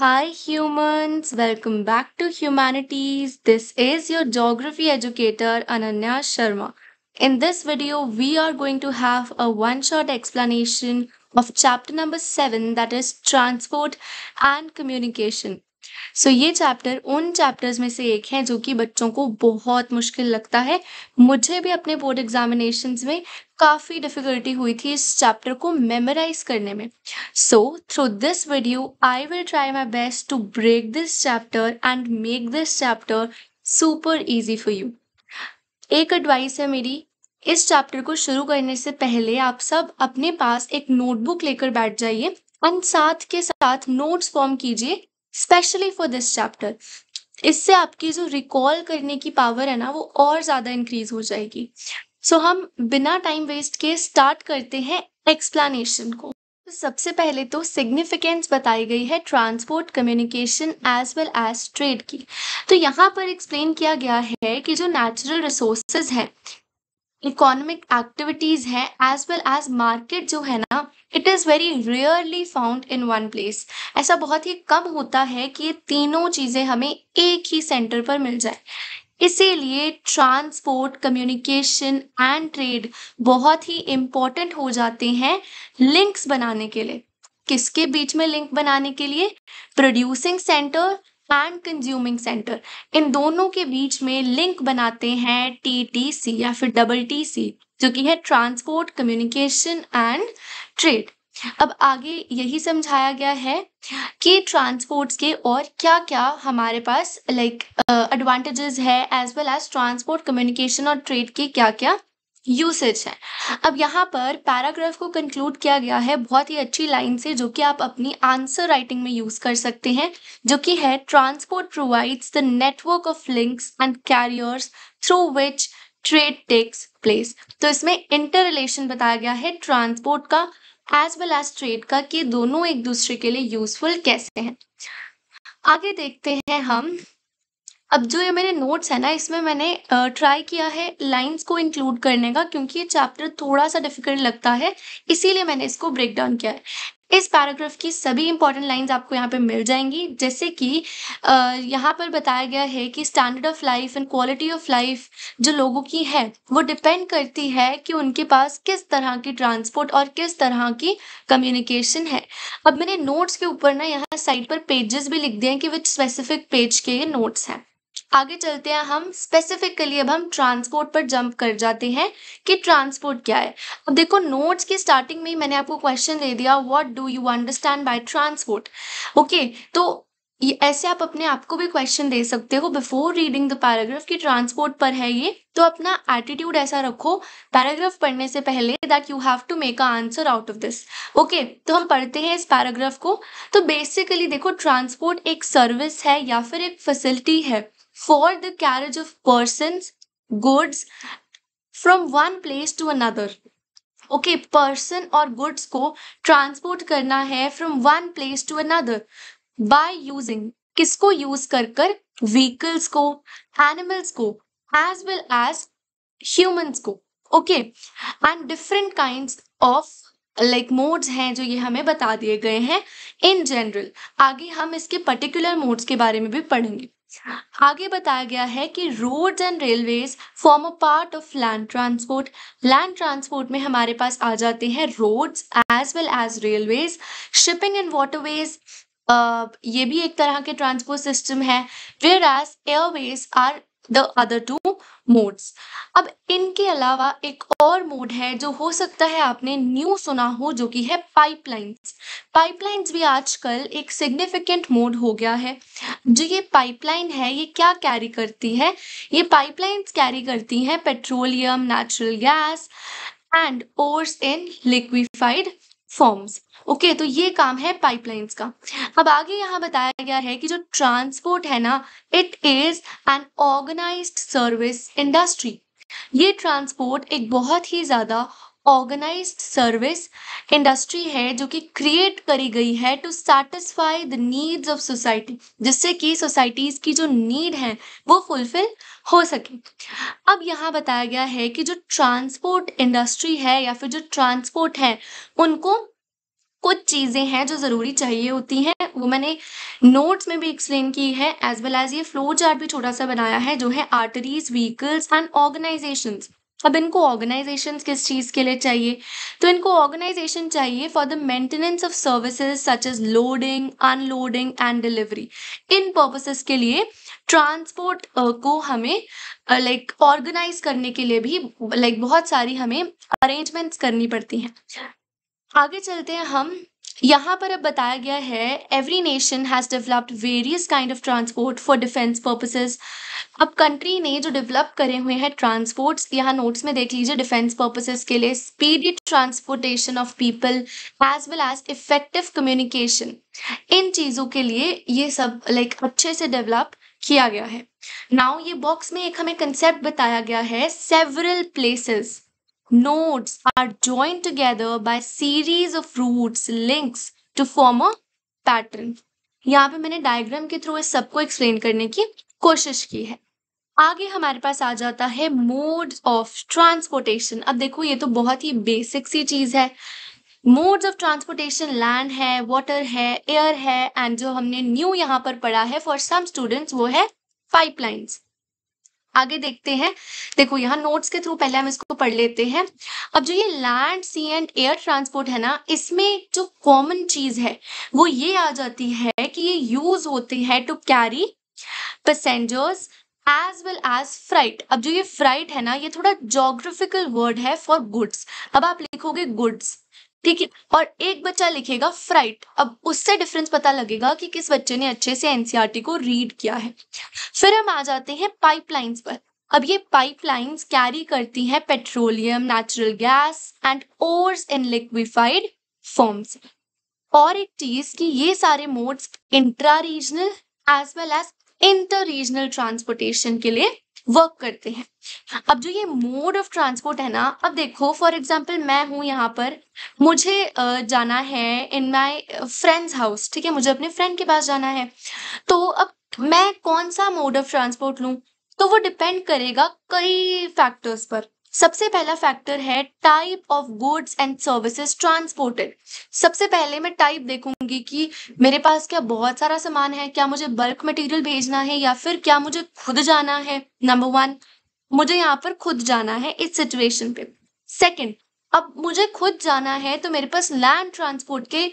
Hi, humans. Welcome back to Humanities. This is your geography educator, Ananya Sharma. In this video, we are going to have a one shot explanation of chapter number seven that is Transport and Communication. So so, ये chapter उन chapters में से एक है जो कि बच्चों को बहुत मुश्किल लगता है मुझे भी अपने बोर्ड एग्जामिनेशन में काफ़ी डिफिकल्टी हुई थी इस चैप्टर को मेमोराइज करने में so through this video I will try my best to break this chapter and make this chapter super easy for you एक एडवाइस है मेरी इस चैप्टर को शुरू करने से पहले आप सब अपने पास एक नोटबुक लेकर बैठ जाइए एंड साथ के साथ नोट्स फॉर्म कीजिए स्पेशली फॉर दिस चैप्टर इससे आपकी जो रिकॉल करने की पावर है ना वो और ज़्यादा इंक्रीज हो जाएगी सो so, हम बिना टाइम वेस्ट के स्टार्ट करते हैं एक्सप्लानेशन को तो सबसे पहले तो सिग्निफिकेंस बताई गई है transport communication as well as trade की तो यहाँ पर एक्सप्लेन किया गया है कि जो नेचुरल रिसोर्सेज हैं इकोनॉमिक एक्टिविटीज हैं एज वेल एज मार्केट जो है ना it is very rarely found in one place ऐसा बहुत ही कम होता है कि ये तीनों चीज़ें हमें एक ही सेंटर पर मिल जाए इसीलिए ट्रांसपोर्ट कम्युनिकेशन एंड ट्रेड बहुत ही इम्पोर्टेंट हो जाते हैं लिंक्स बनाने के लिए किसके बीच में लिंक बनाने के लिए producing centre and consuming centre इन दोनों के बीच में लिंक बनाते हैं टी टी सी या फिर डबल टी सी जो कि है ट्रांसपोर्ट कम्युनिकेशन एंड ट्रेड अब आगे यही समझाया गया है कि ट्रांसपोर्ट्स के और क्या क्या हमारे पास लाइक एडवांटेजेस है as well as transport communication और ट्रेड के क्या क्या यूसेज है अब यहाँ पर पैराग्राफ को कंक्लूड किया गया है बहुत ही अच्छी लाइन से जो कि आप अपनी आंसर राइटिंग में यूज कर सकते हैं जो कि है transport provides the network of links and carriers through which trade takes place तो इसमें इंटर रिलेशन बताया गया है ट्रांसपोर्ट का एज वेल एज ट्रेड का कि दोनों एक दूसरे के लिए यूजफुल कैसे हैं आगे देखते हैं हम अब जो ये मेरे नोट्स है ना इसमें मैंने ट्राई किया है लाइंस को इंक्लूड करने का क्योंकि ये चैप्टर थोड़ा सा डिफिकल्ट लगता है इसीलिए मैंने इसको ब्रेक डाउन किया है इस पैराग्राफ की सभी इंपॉर्टेंट लाइंस आपको यहाँ पे मिल जाएंगी जैसे कि यहाँ पर बताया गया है कि standard of life and quality of life जो लोगों की है वो डिपेंड करती है कि उनके पास किस तरह की ट्रांसपोर्ट और किस तरह की कम्युनिकेशन है अब मैंने नोट्स के ऊपर ना यहाँ साइड पर पेजेस भी लिख दिए हैं कि विच स्पेसिफिक पेज के ये नोट्स हैं आगे चलते हैं हम स्पेसिफिकली अब हम ट्रांसपोर्ट पर जंप कर जाते हैं कि ट्रांसपोर्ट क्या है अब देखो नोट्स के स्टार्टिंग में ही मैंने आपको क्वेश्चन दे दिया what do you understand by transport okay तो ये ऐसे आप अपने आप को भी क्वेश्चन दे सकते हो बिफोर रीडिंग द पैराग्राफ कि ट्रांसपोर्ट पर है ये तो अपना एटीट्यूड ऐसा रखो पैराग्राफ पढ़ने से पहले that you have to make a answer out of this okay तो हम पढ़ते हैं इस पैराग्राफ को तो बेसिकली देखो ट्रांसपोर्ट एक सर्विस है या फिर एक फैसिलिटी है for the carriage of person goods from one place to another okay person और गुड्स को ट्रांसपोर्ट करना है from one place to another by using किसको यूज कर कर व्हीकल्स को एनिमल्स को एज वेल एज ह्यूमंस को okay and different kind of like modes हैं जो ये हमें बता दिए गए हैं इन जनरल आगे हम इसके पर्टिकुलर मोड्स के बारे में भी पढ़ेंगे आगे बताया गया है कि roads and railways form a part of land transport land transport में हमारे पास आ जाते हैं roads as well as railways shipping and waterways ये भी एक तरह के ट्रांसपोर्ट सिस्टम है whereas airways are the other two modes अब इनके अलावा एक और मोड है जो हो सकता है आपने न्यू सुना हो जो कि है पाइपलाइंस पाइपलाइंस भी आजकल एक सिग्निफिकेंट मोड हो गया है जो ये पाइपलाइन है ये क्या कैरी करती है ये पाइपलाइंस कैरी करती हैं petroleum natural gas and ores in liquefied forms okay तो ये काम है पाइपलाइंस का अब आगे यहाँ बताया गया है कि जो ट्रांसपोर्ट है ना it is an organised service industry ये ट्रांसपोर्ट एक बहुत ही ज्यादा ऑर्गेनाइज्ड सर्विस इंडस्ट्री है जो कि क्रिएट करी गई है to satisfy the needs of society जिससे कि सोसाइटीज़ की जो नीड है वो फुलफिल हो सके अब यहाँ बताया गया है कि जो ट्रांसपोर्ट इंडस्ट्री है या फिर जो ट्रांसपोर्ट है उनको कुछ चीज़ें हैं जो ज़रूरी चाहिए होती हैं वो मैंने नोट्स में भी एक्सप्लेन की है एज वेल एज ये फ्लो चार्ट भी छोटा सा बनाया है जो है आर्टरीज व्हीकल्स एंड ऑर्गेनाइजेशंस अब इनको ऑर्गेनाइजेशन किस चीज़ के लिए चाहिए तो इनको ऑर्गेनाइजेशन चाहिए for the maintenance of services such as loading unloading and delivery इन पर्पसेस के लिए ट्रांसपोर्ट uh, को हमें लाइक uh, ऑर्गेनाइज करने के लिए भी लाइक बहुत सारी हमें अरेंजमेंट्स करनी पड़ती हैं आगे चलते हैं हम यहाँ पर अब बताया गया है every nation has developed various kind of transport for defence purposes अब कंट्री ने जो डेवलप करे हुए हैं ट्रांसपोर्ट्स यहाँ नोट्स में देख लीजिए डिफेंस पर्पसेस के लिए speedy transportation of people as well as effective communication इन चीज़ों के लिए ये सब लाइक like, अच्छे से डेवलप किया गया है नाउ ये बॉक्स में एक हमें कंसेप्ट बताया गया है several places nodes are joined together by series of roots links to form a pattern. यहाँ पे मैंने डायग्राम के थ्रू इस सबको एक्सप्लेन करने की कोशिश की है आगे हमारे पास आ जाता है मोड ऑफ ट्रांसपोर्टेशन अब देखो ये तो बहुत ही बेसिक सी चीज है मोड्स ऑफ ट्रांसपोर्टेशन लैंड है वाटर है एयर है एंड जो हमने न्यू यहाँ पर पढ़ा है फॉर सम स्टूडेंट्स वो है पाइपलाइंस आगे देखते हैं देखो यहाँ नोट्स के थ्रू पहले हम इसको पढ़ लेते हैं अब जो ये land sea and air transport है ना इसमें जो कॉमन चीज है वो ये आ जाती है कि ये यूज होती है to carry passengers as well as freight अब जो ये फ्राइट है ना ये थोड़ा जोग्राफिकल वर्ड है फॉर गुड्स अब आप लिखोगे गुड्स ठीक है और एक बच्चा लिखेगा फ्राइट अब उससे डिफरेंस पता लगेगा कि किस बच्चे ने अच्छे से एनसीईआरटी e को रीड किया है फिर हम आ जाते हैं पाइपलाइंस पर अब ये पाइपलाइंस कैरी करती हैं petroleum natural gas and ores in liquefied forms और एक चीज कि ये सारे modes intra regional as well as inter regional transportation के लिए वर्क करते हैं अब जो ये मोड ऑफ ट्रांसपोर्ट है ना अब देखो फॉर एग्जाम्पल मैं हूँ यहाँ पर मुझे जाना है इन माई फ्रेंड्स हाउस ठीक है मुझे अपने फ्रेंड के पास जाना है तो अब मैं कौन सा मोड ऑफ ट्रांसपोर्ट लूँ तो वो डिपेंड करेगा कई फैक्टर्स पर सबसे पहला फैक्टर है type of goods and services transported सबसे पहले मैं टाइप देखूंगी कि मेरे पास क्या बहुत सारा सामान है क्या मुझे बल्क मटेरियल भेजना है या फिर क्या मुझे खुद जाना है नंबर वन मुझे यहाँ पर खुद जाना है इस सिचुएशन पे सेकंड अब मुझे खुद जाना है तो मेरे पास लैंड ट्रांसपोर्ट के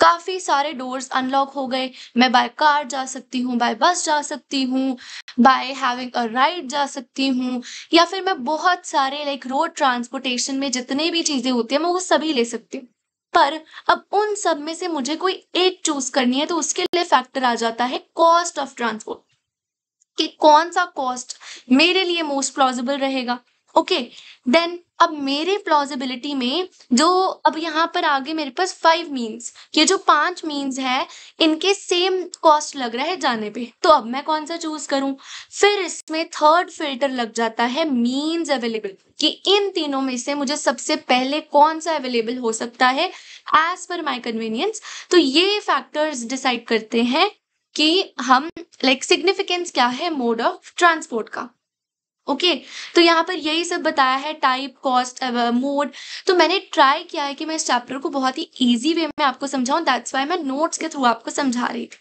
काफ़ी सारे डोर्स अनलॉक हो गए मैं बाय कार जा सकती हूँ बाय बस जा सकती हूँ बाय हैविंग अ राइड जा सकती हूँ या फिर मैं बहुत सारे लाइक रोड ट्रांसपोर्टेशन में जितने भी चीज़ें होती है मैं वो सभी ले सकती हूँ पर अब उन सब में से मुझे कोई एक चूज करनी है तो उसके लिए फैक्टर आ जाता है कॉस्ट ऑफ ट्रांसपोर्ट कि कौन सा कॉस्ट मेरे लिए मोस्ट प्लॉजिबल रहेगा ओके देन अब मेरे प्लॉजिबिलिटी में जो अब यहाँ पर आगे मेरे पास फाइव मीन्स ये जो पांच मीन्स है इनके सेम कॉस्ट लग रहा है जाने पे तो अब मैं कौन सा चूज करूँ फिर इसमें थर्ड फिल्टर लग जाता है मीन्स अवेलेबल कि इन तीनों में से मुझे सबसे पहले कौन सा अवेलेबल हो सकता है एज पर माई कन्वीनियंस तो ये फैक्टर्स डिसाइड करते हैं कि हम लाइक like, सिग्निफिकेंस क्या है मोड ऑफ ट्रांसपोर्ट का ओके तो यहाँ पर यही सब बताया है टाइप कॉस्ट मोड तो मैंने ट्राई किया है कि मैं इस चैप्टर को बहुत ही ईजी वे में आपको समझाऊँ दैट्स वाई मैं नोट्स के थ्रू आपको समझा रही थी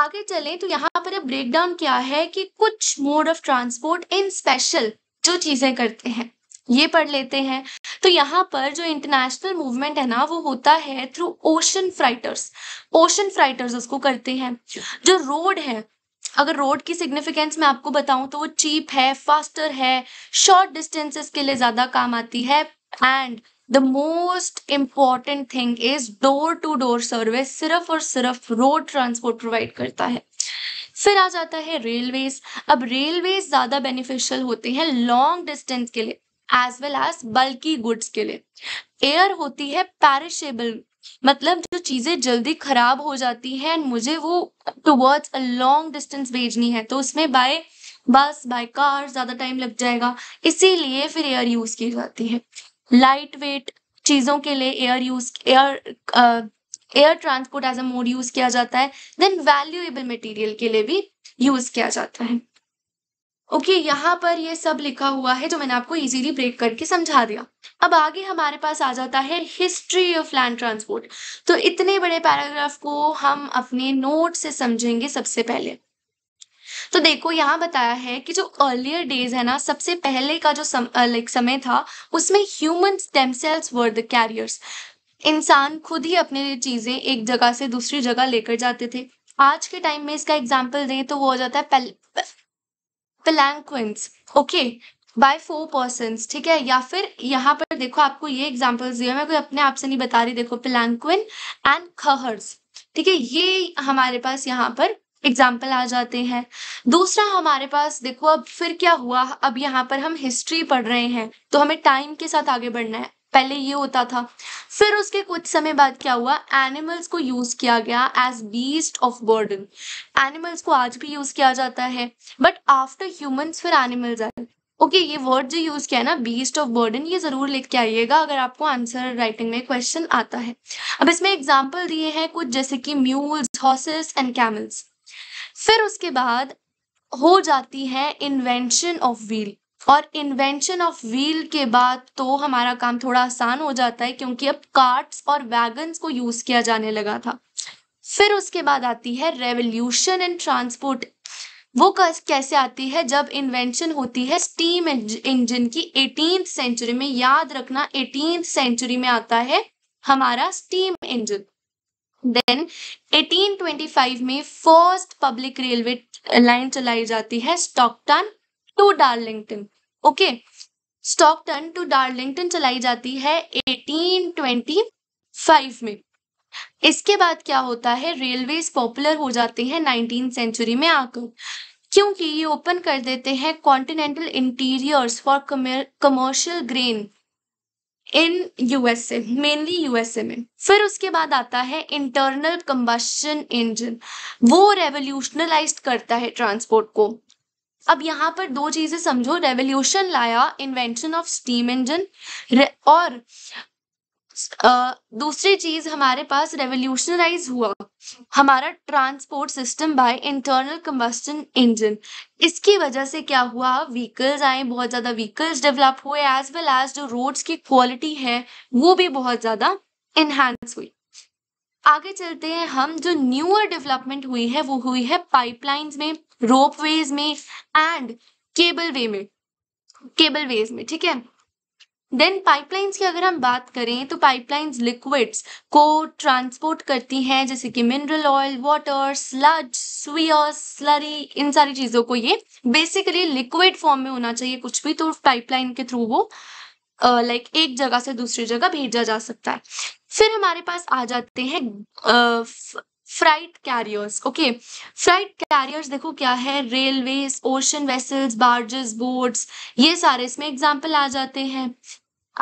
आगे चलें तो यहाँ पर ब्रेक डाउन क्या है कि कुछ mode of transport in special जो चीजें करते हैं ये पढ़ लेते हैं तो यहाँ पर जो इंटरनेशनल मूवमेंट है ना वो होता है through ocean freighters ocean freighters उसको करते हैं जो रोड है अगर रोड की सिग्निफिकेंस मैं आपको बताऊं तो वो चीप है फास्टर है शॉर्ट डिस्टेंसेस के लिए ज़्यादा काम आती है and the most important thing is door to door service सिर्फ और सिर्फ रोड ट्रांसपोर्ट प्रोवाइड करता है फिर आ जाता है रेलवेज अब रेलवेज ज़्यादा बेनिफिशियल होते हैं लॉन्ग डिस्टेंस के लिए एज वेल एज बल्कि गुड्स के लिए एयर होती है पैरिशेबल मतलब जो चीज़ें जल्दी ख़राब हो जाती हैं एंड मुझे वो टूवर्ड्स अ लॉन्ग डिस्टेंस भेजनी है तो उसमें बाय बस बाय कार ज़्यादा टाइम लग जाएगा इसीलिए फिर एयर यूज़ की जाती है लाइट वेट चीज़ों के लिए air use air air transport as a mode use किया जाता है देन वैल्यूएबल मटेरियल के लिए भी यूज़ किया जाता है ओके यहाँ पर ये सब लिखा हुआ है जो मैंने आपको इजीली ब्रेक करके समझा दिया अब आगे हमारे पास आ जाता है हिस्ट्री ऑफ लैंड ट्रांसपोर्ट तो इतने बड़े पैराग्राफ को हम अपने नोट से समझेंगे सबसे पहले तो देखो यहाँ बताया है कि जो अर्लियर डेज है ना सबसे पहले का जो सम, लाइक समय था उसमें human themselves were the carriers इंसान खुद ही अपने चीजें एक जगह से दूसरी जगह लेकर जाते थे आज के टाइम में इसका एग्जाम्पल दें तो वो हो जाता है palanquins okay by four person ठीक है या फिर यहाँ पर देखो आपको ये एग्जाम्पल्स दिए मैं कोई अपने आप से नहीं बता रही देखो पलैंक्विन एंड खहर्स ठीक है ये हमारे पास यहाँ पर एग्जाम्पल आ जाते हैं दूसरा हमारे पास देखो अब फिर क्या हुआ अब यहाँ पर हम हिस्ट्री पढ़ रहे हैं तो हमें टाइम के साथ आगे बढ़ना है पहले ये होता था फिर उसके कुछ समय बाद क्या हुआ एनिमल्स को यूज किया गया as beast of burden animals को आज भी यूज किया जाता है बट आफ्टर ह्यूमंस फिर एनिमल्स आए ओके ये वर्ड जो यूज किया है ना बीस्ट ऑफ बर्डन ये जरूर लिख के आइएगा अगर आपको आंसर राइटिंग में क्वेश्चन आता है अब इसमें एग्जाम्पल दिए हैं कुछ जैसे कि म्यूल्स हॉर्सेस एंड कैमल्स फिर उसके बाद हो जाती है इन्वेंशन ऑफ व्हील और इन्वेंशन ऑफ व्हील के बाद तो हमारा काम थोड़ा आसान हो जाता है क्योंकि अब कार्ट्स और वैगन्स को यूज़ किया जाने लगा था फिर उसके बाद आती है रेवोल्यूशन इन ट्रांसपोर्ट वो कैसे आती है जब इन्वेंशन होती है स्टीम इंजन की एटीन सेंचुरी में याद रखना एटीन सेंचुरी में आता है हमारा स्टीम इंजन देन 1825 में फर्स्ट पब्लिक रेलवे लाइन चलाई जाती है Stockton to Darlington okay Stockton to Darlington चलाई जाती है 1825 में इसके बाद क्या होता है रेलवे पॉपुलर हो जाते हैं नाइनटीन सेंचुरी में आकर क्योंकि ये ओपन कर देते हैं continental interiors for commercial grain in USA mainly USA में फिर उसके बाद आता है इंटरनल कंबशन इंजन वो रेवोल्यूशनलाइज करता है ट्रांसपोर्ट को अब यहाँ पर दो चीजें समझो रेवोल्यूशन लाया इन्वेंशन ऑफ स्टीम इंजन और दूसरी चीज हमारे पास रेवोल्यूशनराइज हुआ हमारा transport system by internal combustion engine इसकी वजह से क्या हुआ व्हीकल्स आए बहुत ज्यादा व्हीकल्स डेवलप हुए एज वेल एज जो रोड्स की क्वालिटी है वो भी बहुत ज्यादा इन्हांस हुई आगे चलते हैं हम जो न्यूअर डेवलपमेंट हुई है वो हुई है पाइपलाइंस में रोपवेज में एंड केबल वे में केबल वेज में ठीक है देन पाइपलाइंस की अगर हम बात करें तो पाइपलाइंस लिक्विड्स को ट्रांसपोर्ट करती हैं जैसे कि mineral oil water sludge sewer slurry इन सारी चीज़ों को ये बेसिकली लिक्विड फॉर्म में होना चाहिए कुछ भी तो पाइपलाइन के थ्रू वो लाइक uh, like, एक जगह से दूसरी जगह भेजा जा सकता है फिर हमारे पास आ जाते हैं freight carriers okay freight carriers देखो क्या है railways ocean vessels barges boats ये सारे इसमें एग्जाम्पल आ जाते हैं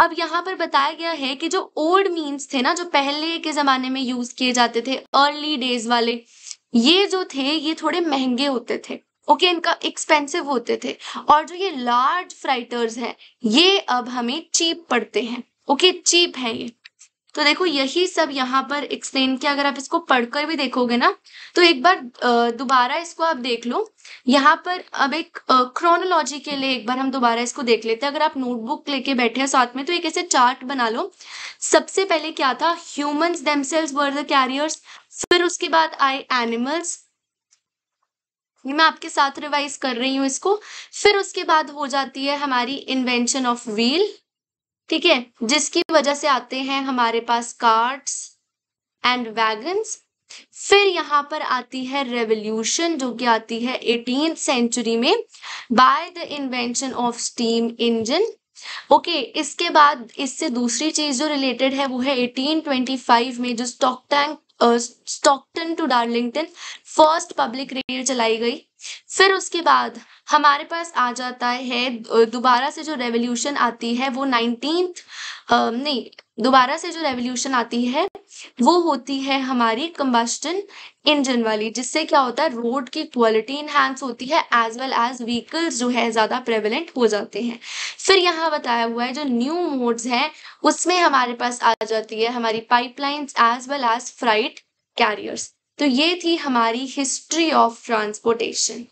अब यहाँ पर बताया गया है कि जो ओल्ड मीन्स थे ना जो पहले के ज़माने में यूज़ किए जाते थे अर्ली डेज वाले ये जो थे ये थोड़े महंगे होते थे ओके okay, इनका एक्सपेंसिव होते थे और जो ये लार्ज फ्राइटर्स हैं ये अब हमें चीप पड़ते हैं ओके okay, चीप है ये तो देखो यही सब यहाँ पर एक्सप्लेन किया अगर आप इसको पढ़कर भी देखोगे ना तो एक बार दोबारा इसको आप देख लो यहाँ पर अब एक क्रोनोलॉजी के लिए एक बार हम दोबारा इसको देख लेते हैं अगर आप नोटबुक लेके बैठे हैं साथ में तो एक ऐसे चार्ट बना लो सबसे पहले क्या था humans themselves were the carriers फिर उसके बाद आए एनिमल्स ये मैं आपके साथ रिवाइज कर रही हूँ इसको फिर उसके बाद हो जाती है हमारी इन्वेंशन ऑफ व्हील ठीक है जिसकी वजह से आते हैं हमारे पास कार्ट्स एंड वैगन्स फिर यहाँ पर आती है रेवोल्यूशन जो कि आती है एटीन सेंचुरी में by the invention of steam engine okay इसके बाद इससे दूसरी चीज जो रिलेटेड है वो है 1825 में जो Stockton Stockton to Darlington first public rail चलाई गई फिर उसके बाद हमारे पास आ जाता है दोबारा से जो रेवोल्यूशन आती है वो नाइनटीन नहीं दोबारा से जो रेवोल्यूशन आती है वो होती है हमारी कंबस्टन इंजन वाली जिससे क्या होता है रोड की क्वालिटी इन्हांस होती है एज वेल एज व्हीकल्स जो है ज़्यादा प्रेवलेंट हो जाते हैं फिर यहाँ बताया हुआ है जो न्यू मोड्स हैं उसमें हमारे पास आ जाती है हमारी pipelines as well as freight carriers तो ये थी हमारी हिस्ट्री ऑफ ट्रांसपोर्टेशन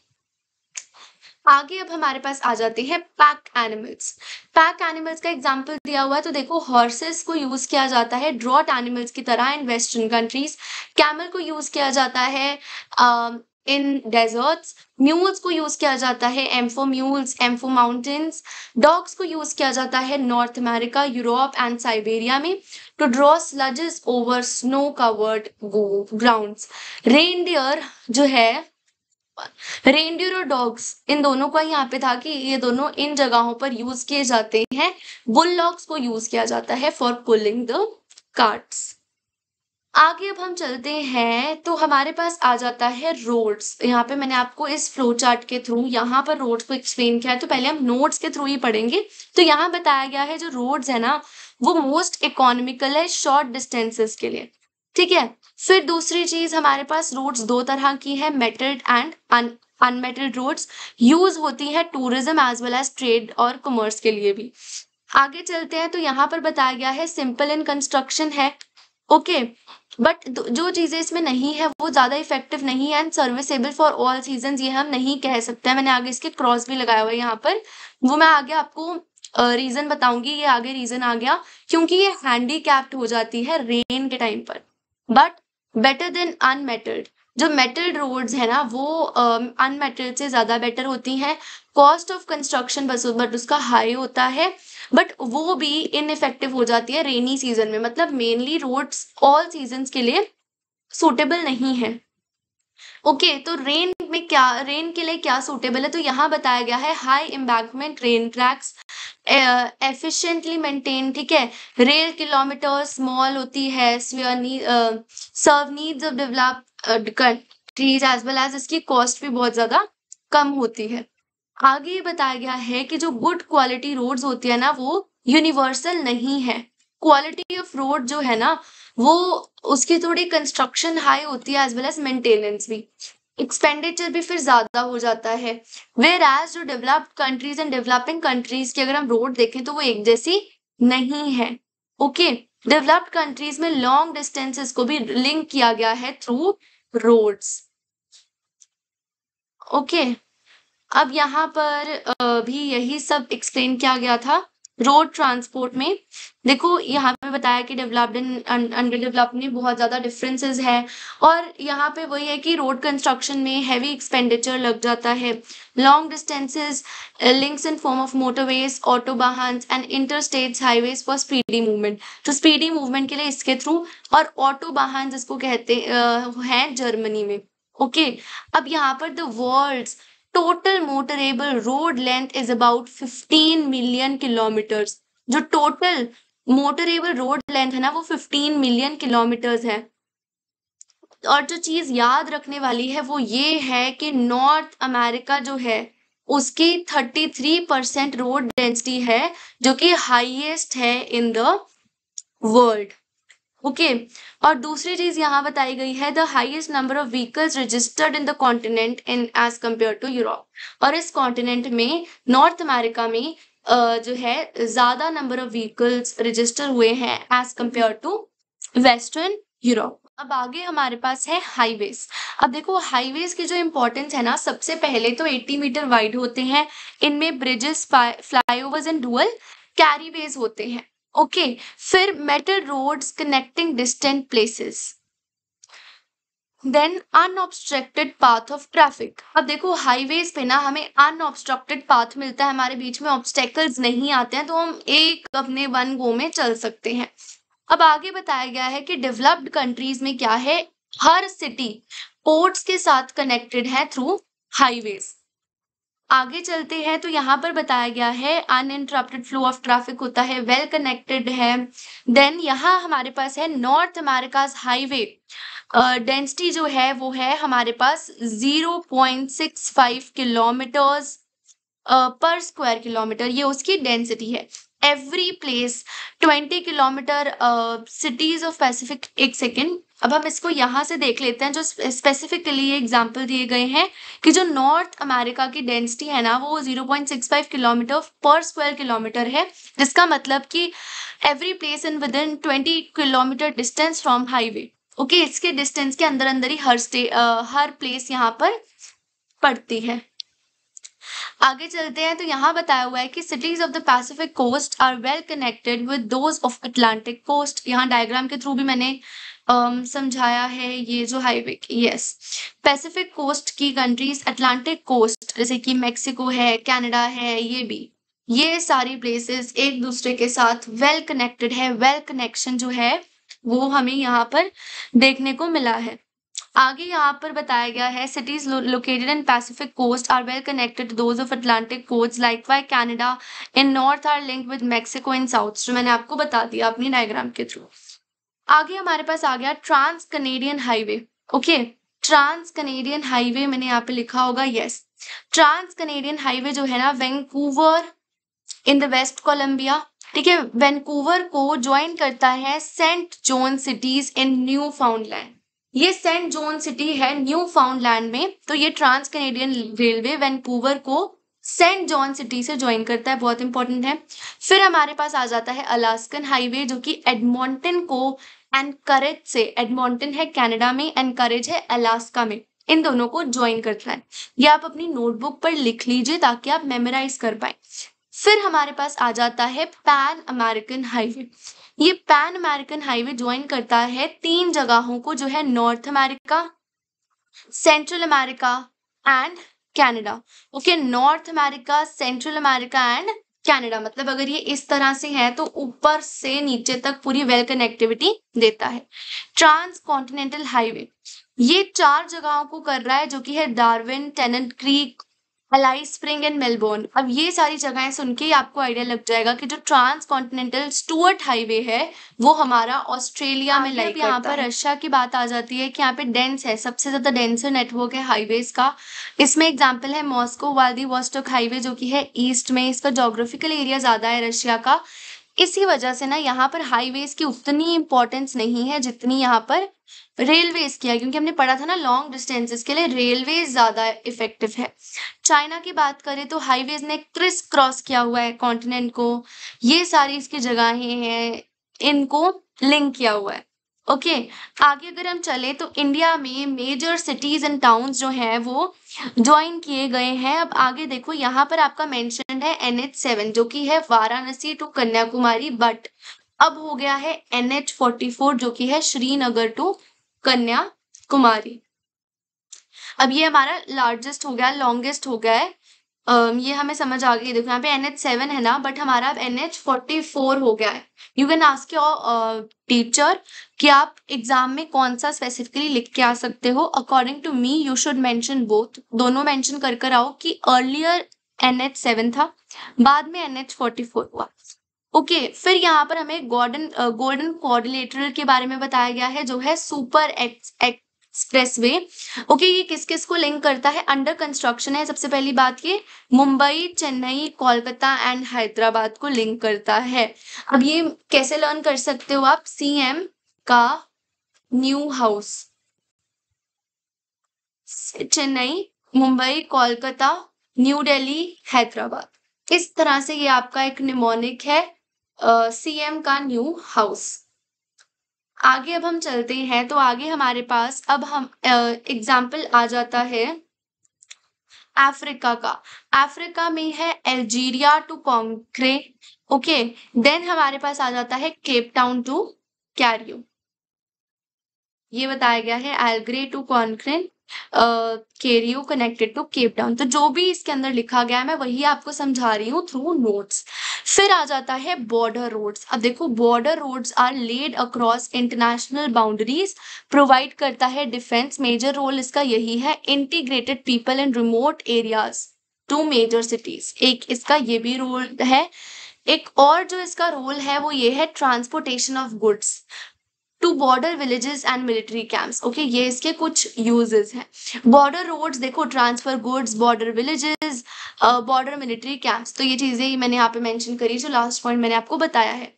आगे अब हमारे पास आ जाते हैं पैक एनिमल्स पैक एनिमल्स का एग्जाम्पल दिया हुआ है तो देखो हॉर्सेस को यूज किया जाता है ड्रॉट एनिमल्स की तरह इन वेस्टर्न कंट्रीज कैमल को यूज किया जाता है इन डेजर्ट्स म्यूल्स को यूज किया जाता है एम्फो म्यूल्स एम्फो माउंटेन्स डॉग्स को यूज किया जाता है North America Europe and Siberia में to draw sledges over snow covered ground reindeer जो है रेनडियर और डॉग्स इन दोनों का यहाँ पे था कि ये दोनों इन जगहों पर यूज किए जाते हैं बुल लॉग्स को यूज किया जाता है फॉर पुलिंग द कार्ड्स आगे अब हम चलते हैं तो हमारे पास आ जाता है रोड्स यहाँ पे मैंने आपको इस फ्लो चार्ट के थ्रू यहाँ पर रोड्स को एक्सप्लेन किया है तो पहले हम नोट्स के थ्रू ही पढ़ेंगे तो यहाँ बताया गया है जो रोड्स है ना वो मोस्ट इकोनॉमिकल है शॉर्ट डिस्टेंसेस के लिए ठीक है फिर दूसरी चीज हमारे पास रोड्स दो तरह की है metalled and unmetalled roads use होती है tourism as well as trade और कॉमर्स के लिए भी आगे चलते हैं तो यहाँ पर बताया गया है सिंपल इन कंस्ट्रक्शन है ओके okay, बट जो चीज़ें इसमें नहीं है वो ज़्यादा इफेक्टिव नहीं है and serviceable for all season ये हम नहीं कह सकते हैं मैंने आगे इसके क्रॉस भी लगाया हुआ है यहाँ पर वो मैं आगे आपको रीज़न uh, बताऊंगी ये आगे रीज़न आ गया क्योंकि ये हैंडीकैप्ड हो जाती है रेन के टाइम पर बट बेटर देन अनमेटल्ड जो मेटल्ड रोड्स है ना वो अनमेटल्ड uh, से ज़्यादा बेटर होती हैं कॉस्ट ऑफ कंस्ट्रक्शन बस बट उसका हाई होता है बट वो भी इफेक्टिव हो जाती है रेनी सीजन में मतलब मेनली रोड्स ऑल सीजन के लिए सूटेबल नहीं है ओके okay, तो रेन में क्या रेन के लिए क्या सूटेबल है तो यहाँ बताया गया है high embankment rail tracks efficiently maintain ठीक है रेल किलोमीटर स्मॉल होती है serve needs of develop countries as well as इसकी कॉस्ट भी बहुत ज्यादा कम होती है आगे ये बताया गया है कि जो गुड क्वालिटी रोड्स होती है ना वो यूनिवर्सल नहीं है क्वालिटी ऑफ रोड जो है ना वो उसकी थोड़ी कंस्ट्रक्शन हाई होती है एज वेल एज मेंटेनेंस भी एक्सपेंडिचर भी फिर ज्यादा हो जाता है वेर एज जो developed countries and developing countries की अगर हम रोड देखें तो वो एक जैसी नहीं है ओके डेवलप्ड कंट्रीज में लॉन्ग डिस्टेंसेस को भी लिंक किया गया है थ्रू रोड्स ओके okay. अब यहाँ पर भी यही सब एक्सप्लेन किया गया था रोड ट्रांसपोर्ट में देखो यहाँ पे बताया कि डेवलप्ड एंड अंडर डेवलप्ड में बहुत ज़्यादा डिफरेंसेस है और यहाँ पे वही है कि रोड कंस्ट्रक्शन में हैवी एक्सपेंडिचर लग जाता है long distances links in form of motorways autobahn and inter state highways for speedy movement तो स्पीडी मूवमेंट के लिए इसके थ्रू और ऑटो वाहन जिसको कहते हैं जर्मनी में ओके okay. अब यहाँ पर the world's total motorable road length is about 15 million kilometres जो टोटल मोटरेबल रोड लेंथ है ना वो 15 मिलियन किलोमीटर्स है और जो चीज याद रखने वाली है वो ये है कि नॉर्थ अमेरिका जो है उसकी 33 परसेंट रोड डेंसिटी है जो कि हाईएस्ट है इन द वर्ल्ड ओके और दूसरी चीज यहाँ बताई गई है the highest number of vehicles registered in the continent in as compare to Europe और इस कॉन्टिनेंट में नॉर्थ अमेरिका में जो है ज्यादा नंबर ऑफ व्हीकल्स रजिस्टर हुए हैं as compare to western Europe अब आगे हमारे पास है हाईवेज अब देखो हाईवेज की जो इम्पोर्टेंस है ना सबसे पहले तो 80 मीटर वाइड होते हैं इनमें bridges flyovers and dual carriageways होते हैं ओके फिर metal roads connecting distant places then unobstructed path of traffic अब देखो हाईवेज पे ना हमें अनऑब्स्ट्रक्टेड पाथ मिलता है हमारे बीच में ऑब्स्टेकल्स नहीं आते हैं तो हम एक अपने वन गो में चल सकते हैं अब आगे बताया गया है कि डेवलप्ड कंट्रीज में क्या है हर सिटी पोर्ट्स के साथ कनेक्टेड है थ्रू हाईवेज आगे चलते हैं तो यहाँ पर बताया गया है अनइंटरप्टेड फ्लो ऑफ ट्रैफिक होता है वेल कनेक्टेड है देन यहाँ हमारे पास है नॉर्थ अमेरिकाज हाईवे डेंसिटी जो है वो है हमारे पास zero point six five kilometres per square kilometre ये उसकी डेंसिटी है every place twenty kilometre cities of Pacific एक सेकेंड अब हम इसको यहाँ से देख लेते हैं जो स्पेसिफिकली ये एग्जाम्पल दिए गए हैं कि जो नॉर्थ अमेरिका की डेंसिटी है ना वो 0.65 किलोमीटर पर स्क्वायर किलोमीटर है जिसका मतलब कि every place in within twenty kilometre distance from highway okay इसके डिस्टेंस के अंदर अंदर ही हर स्टे हर प्लेस यहाँ पर पड़ती है आगे चलते हैं तो यहाँ बताया हुआ है कि cities of the Pacific coast are well connected with those of Atlantic coast यहाँ डायग्राम के थ्रू भी मैंने um, समझाया है ये जो हाईवे यस पैसिफिक कोस्ट की कंट्रीज अटलांटिक कोस्ट जैसे कि मेक्सिको है कनाडा है ये भी ये सारी प्लेसेस एक दूसरे के साथ वेल कनेक्टेड है वेल कनेक्शन जो है वो हमें यहाँ पर देखने को मिला है आगे यहाँ पर बताया गया है cities located in Pacific coast are well connected those of Atlantic coast likewise Canada in north are link with Mexico in south जो मैंने आपको बता दिया अपनी डायग्राम के थ्रू आगे हमारे पास आ गया trans Canadian highway okay trans Canadian highway मैंने यहाँ पे लिखा होगा यस ट्रांस कनेडियन हाईवे जो है ना Vancouver in the west Columbia ठीक है वैंकूवर को ज्वाइन करता है Saint John cities in Newfoundland ये सेंट जॉन सिटी है न्यू फाउंडलैंड में तो ये ट्रांस कनेडियन रेलवे वैंकूवर को सेंट जॉन सिटी से ज्वाइन करता है बहुत इंपॉर्टेंट है फिर हमारे पास आ जाता है अलास्कन हाईवे जो कि एडमोंटन को एनकरेज से एडमोंटन है कनाडा में एनकरेज है अलास्का में इन दोनों को ज्वाइन करता है ये आप अपनी नोटबुक पर लिख लीजिए ताकि आप मेमोराइज कर पाए फिर हमारे पास आ जाता है पैन अमेरिकन हाईवे ये पैन अमेरिकन हाईवे ज्वाइन करता है तीन जगहों को जो है North America Central America and Canada okay North America Central America and Canada मतलब अगर ये इस तरह से है तो ऊपर से नीचे तक पूरी वेल कनेक्टिविटी देता है ट्रांस कॉन्टिनेंटल हाईवे ये चार जगहों को कर रहा है जो कि है Darwin Tennant Creek Alice Spring and Melbourne अब ये सारी जगहें सुन के आपको आइडिया लग जाएगा कि जो ट्रांस कॉन्टिनेंटल स्टूअर्ट हाईवे है वो हमारा ऑस्ट्रेलिया में लाइक यहाँ पर रशिया की बात आ जाती है कि यहाँ पे डेंस है सबसे ज्यादा डेंस नेटवर्क है हाईवेज का इसमें एग्जाम्पल है मॉस्को वाली वॉस्टोक हाईवे जो कि है ईस्ट में इसका जोग्राफिकल एरिया ज्यादा है रशिया का इसी वजह से ना यहाँ पर हाईवेज की उतनी इम्पोर्टेंस नहीं है जितनी यहाँ पर रेलवेज किया क्योंकि हमने पढ़ा था ना लॉन्ग डिस्टेंसेस के लिए रेलवे ज़्यादा इफेक्टिव है चाइना की बात करें तो हाईवेज ने क्रिस क्रॉस किया हुआ है कॉन्टिनेंट को ये सारी इसकी जगहें हैं इनको लिंक किया हुआ है ओके okay, आगे अगर हम चले तो इंडिया में मेजर सिटीज एंड टाउन्स जो हैं वो ज्वाइन किए गए हैं अब आगे देखो यहाँ पर आपका मेंशन है एन सेवन जो कि है वाराणसी टू कन्याकुमारी बट अब हो गया है एन एच फोर्टी फोर जो कि है श्रीनगर टू कन्या कुमारी अब ये हमारा लार्जेस्ट हो गया लॉन्गेस्ट हो गया है um, ये हमें समझ आ गई देखो यहाँ पे एन एच सेवन है ना बट हमारा अब एन एच फोर्टी फोर हो गया है you can ask your teacher कि आप एग्जाम में कौन सा स्पेसिफिकली लिख के आ सकते हो according to me you should mention both दोनों मेंशन कर कर आओ कि अर्लियर एन एच सेवन था बाद में N H forty four okay ओके फिर यहाँ पर हमें गोल्डन गोल्डन कोऑर्डिलेटरल के बारे में बताया गया है जो है super ex expressway okay ये किस किस को लिंक करता है अंडर कंस्ट्रक्शन है सबसे पहली बात ये मुंबई चेन्नई कोलकाता एंड हैदराबाद को लिंक करता है अब ये कैसे लर्न कर सकते हो आप सी एम का new house Chennai Mumbai Kolkata New Delhi Hyderabad इस तरह से ये आपका एक निमोनिक है सीएम का न्यू हाउस आगे अब हम चलते हैं तो आगे हमारे पास अब हम एग्जाम्पल आ जाता है अफ्रीका का अफ्रीका में है Algeria to Conakry okay then हमारे पास आ जाता है केप टाउन टू कैरियो ये बताया गया है Algiers to Conakry Cairo connected to Cape Town तो जो भी इसके अंदर लिखा गया है मैं वही आपको समझा रही हूँ थ्रू नोट्स फिर आ जाता है बॉर्डर रोड्स अब देखो border roads are laid across international boundaries provide करता है डिफेंस मेजर रोल इसका यही है integrated people in remote areas to major cities एक इसका ये भी रोल है एक और जो इसका रोल है वो ये है transportation of goods to border villages and military camps okay ये इसके कुछ यूजेस हैं बॉर्डर रोड्स देखो transfer goods border villages border military camps तो ये चीज़ें मैंने यहाँ पे मैंशन करी जो लास्ट पॉइंट मैंने आपको बताया है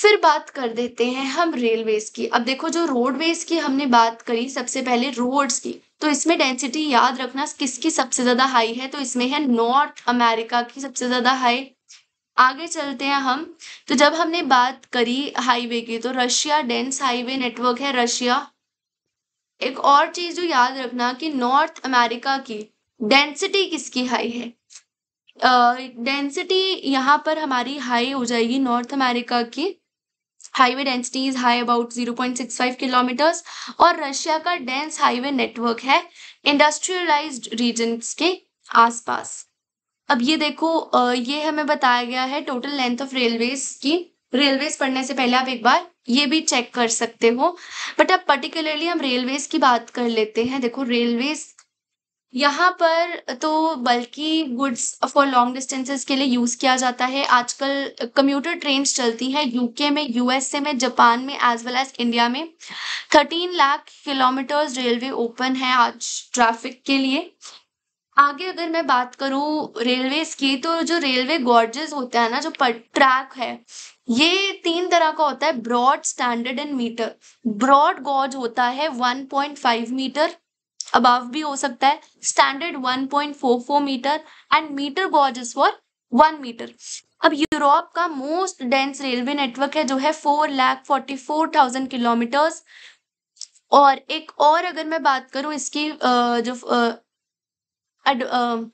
फिर बात कर देते हैं हम रेलवेज की अब देखो जो रोडवेज की हमने बात करी सबसे पहले रोड्स की तो इसमें डेंसिटी याद रखना किसकी सबसे ज़्यादा हाई है तो इसमें है नॉर्थ अमेरिका की सबसे ज़्यादा हाई आगे चलते हैं हम तो जब हमने बात करी हाईवे की तो रशिया डेंस हाईवे नेटवर्क है रशिया एक और चीज जो याद रखना कि नॉर्थ अमेरिका की डेंसिटी किसकी हाई है डेंसिटी uh, यहाँ पर हमारी हाई हो जाएगी नॉर्थ अमेरिका की highway density is high about zero point six five kilometres और रशिया का डेंस हाईवे नेटवर्क है इंडस्ट्रियलाइज्ड रीजन्स के आसपास अब ये देखो ये हमें बताया गया है टोटल लेंथ ऑफ रेलवेज की रेलवेज पढ़ने से पहले आप एक बार ये भी चेक कर सकते हो बट अब पर्टिकुलरली हम रेलवेज की बात कर लेते हैं देखो रेलवेज यहाँ पर तो बल्कि गुड्स फॉर लॉन्ग डिस्टेंसेस के लिए यूज़ किया जाता है आजकल कम्यूटर ट्रेन चलती है यूके में यूएसए में जापान में एज वेल एज इंडिया में thirteen lakh kilometres railway open है आज ट्रैफिक के लिए आगे अगर मैं बात करूँ रेलवे की तो जो रेलवे गॉर्जेस होता है ना जो ट्रैक है ये तीन तरह का होता है broad standard and metre broad gauge होता है 1.5 मीटर अबव भी हो सकता है standard 1.44 metre and metre gauge is for one metre अब यूरोप का मोस्ट डेंस रेलवे नेटवर्क है जो है four lakh forty four thousand kilometres और एक और अगर मैं बात करूं इसकी जो Um,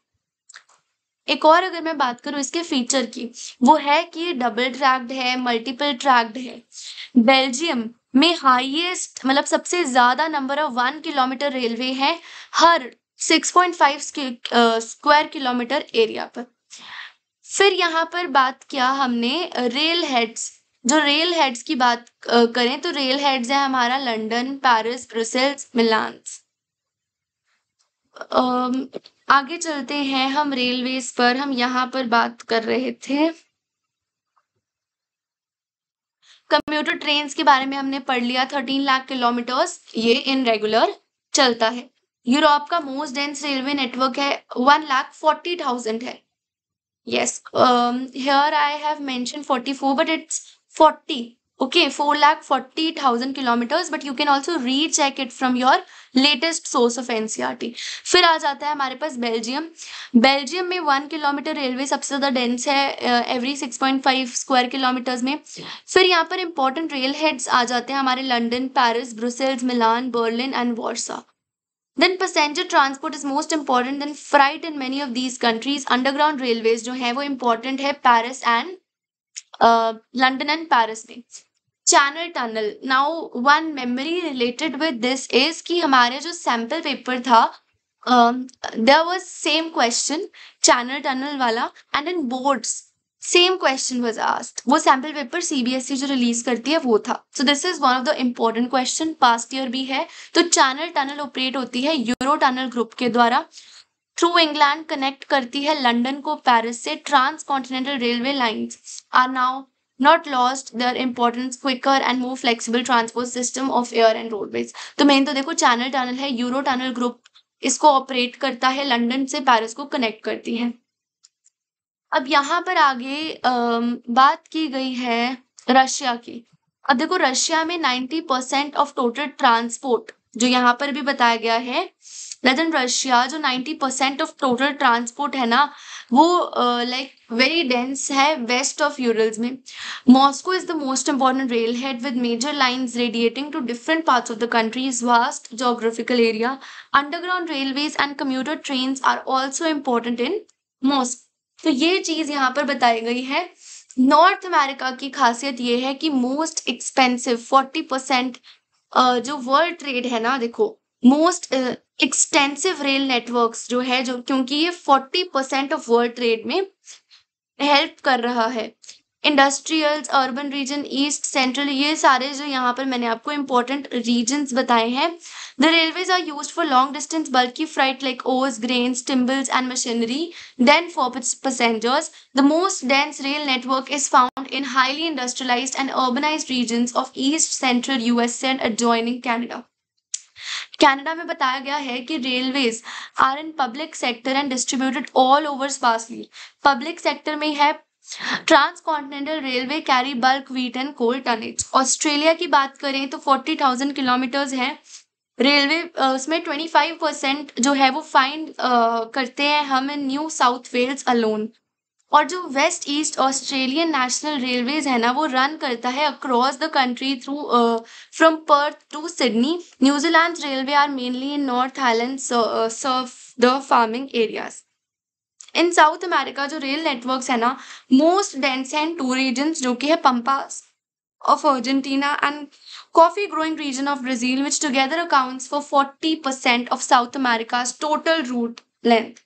एक और अगर मैं बात करूं इसके फीचर की वो है कि ये डबल ट्रैक्ड है मल्टीपल ट्रैक्ड है बेल्जियम में हाईएस्ट मतलब सबसे ज़्यादा number of one kilometre railway है हर 6.5 स्क्वायर किलोमीटर एरिया पर फिर यहाँ पर बात किया हमने रेल uh, हेड्स जो रेल हेड्स की बात uh, करें तो रेल हेड्स है हमारा लंदन पेरिस ब्रुसेल्स मिलान आगे चलते हैं हम रेलवे पर हम यहाँ पर बात कर रहे थे कम्यूटर ट्रेन के बारे में हमने पढ़ लिया थर्टीन लाख किलोमीटर्स ये इन रेगुलर चलता है यूरोप का मोस्ट डेंस रेलवे नेटवर्क है वन लाख फोर्टी थाउजेंड है yes here I have mention forty four but it's forty four lakh forty thousand kilometres but you can also recheck it from your latest source of NCERT फिर आ जाता है हमारे पास Belgium Belgium में one kilometre railway सबसे ज़्यादा dense है every six point five square kilometres में फिर यहाँ पर इंपॉर्टेंट रेल हेड्स आ जाते हैं हमारे London Paris Brussels Milan Berlin and Warsaw then passenger transport is most important than freight in many of these countries underground railways जो है वो इम्पॉर्टेंट है Paris and London and Paris में channel tunnel now one memory related with this is कि हमारे जो sample paper था there was same question channel tunnel वाला and in boards same question was asked वो सैम्पल पेपर ई जो release करती है वो था so this is one of the important question past year भी है तो चैनल टनल ऑपरेट होती है यूरो टनल ग्रुप के द्वारा थ्रू इंग्लैंड कनेक्ट करती है लंडन को पेरिस से transcontinental railway lines are now not lost their importance quicker and more flexible transport system of air and roadways तो main तो देखो चैनल टनल है यूरो टनल ग्रुप इसको operate करता है लंदन से पेरिस को कनेक्ट करती है अब यहाँ पर आगे आ, बात की गई है रशिया की अब देखो रशिया में 90 परसेंट ऑफ टोटल ट्रांसपोर्ट जो यहाँ पर भी बताया गया है लेकिन रशिया जो 90 परसेंट ऑफ टोटल ट्रांसपोर्ट है ना वो लाइक वेरी डेंस है वेस्ट ऑफ यूरल्स में Moscow is the most important rail head with major lines radiating to different parts of the country's vast geographical area underground railways and commuter train are also important in Moscow तो ये चीज़ यहाँ पर बताई गई है North America की खासियत ये है कि मोस्ट एक्सपेंसिव फोर्टी परसेंट जो वर्ल्ड ट्रेड है ना देखो मोस्ट एक्सटेंसिव रेल नेटवर्क्स जो है जो क्योंकि ये forty percent of world trade में हेल्प कर रहा है industrials urban region east central ये सारे जो यहाँ पर मैंने आपको इंपॉर्टेंट रीजन्स बताए हैं the railways are use for long distance बल्कि freight like ores grain timbers and machinery than for passengers the most dense rail network is found in highly industrialise and urbanise region of east central US and adjoining Canada Canada में बताया गया है कि railways are in public sector and distributed all over sparsely public sector में है transcontinental railway carry bulk wheat and coal tonnage Australia की बात करें तो फोर्टी थाउजेंड किलोमीटर्स है रेलवे उसमें ट्वेंटी फाइव परसेंट जो है वो फाइंड करते हैं हम in New South Wales alone और जो west east Australian national railways है ना वो रन करता है across the country through from Perth to Sydney New Zealand railway are mainly in North Island serve the farming areas in South America जो rail networks है ना most dense and to reason जो कि है pampas of Argentina and coffee growing region of Brazil which together accounts for forty percent of South America's total route length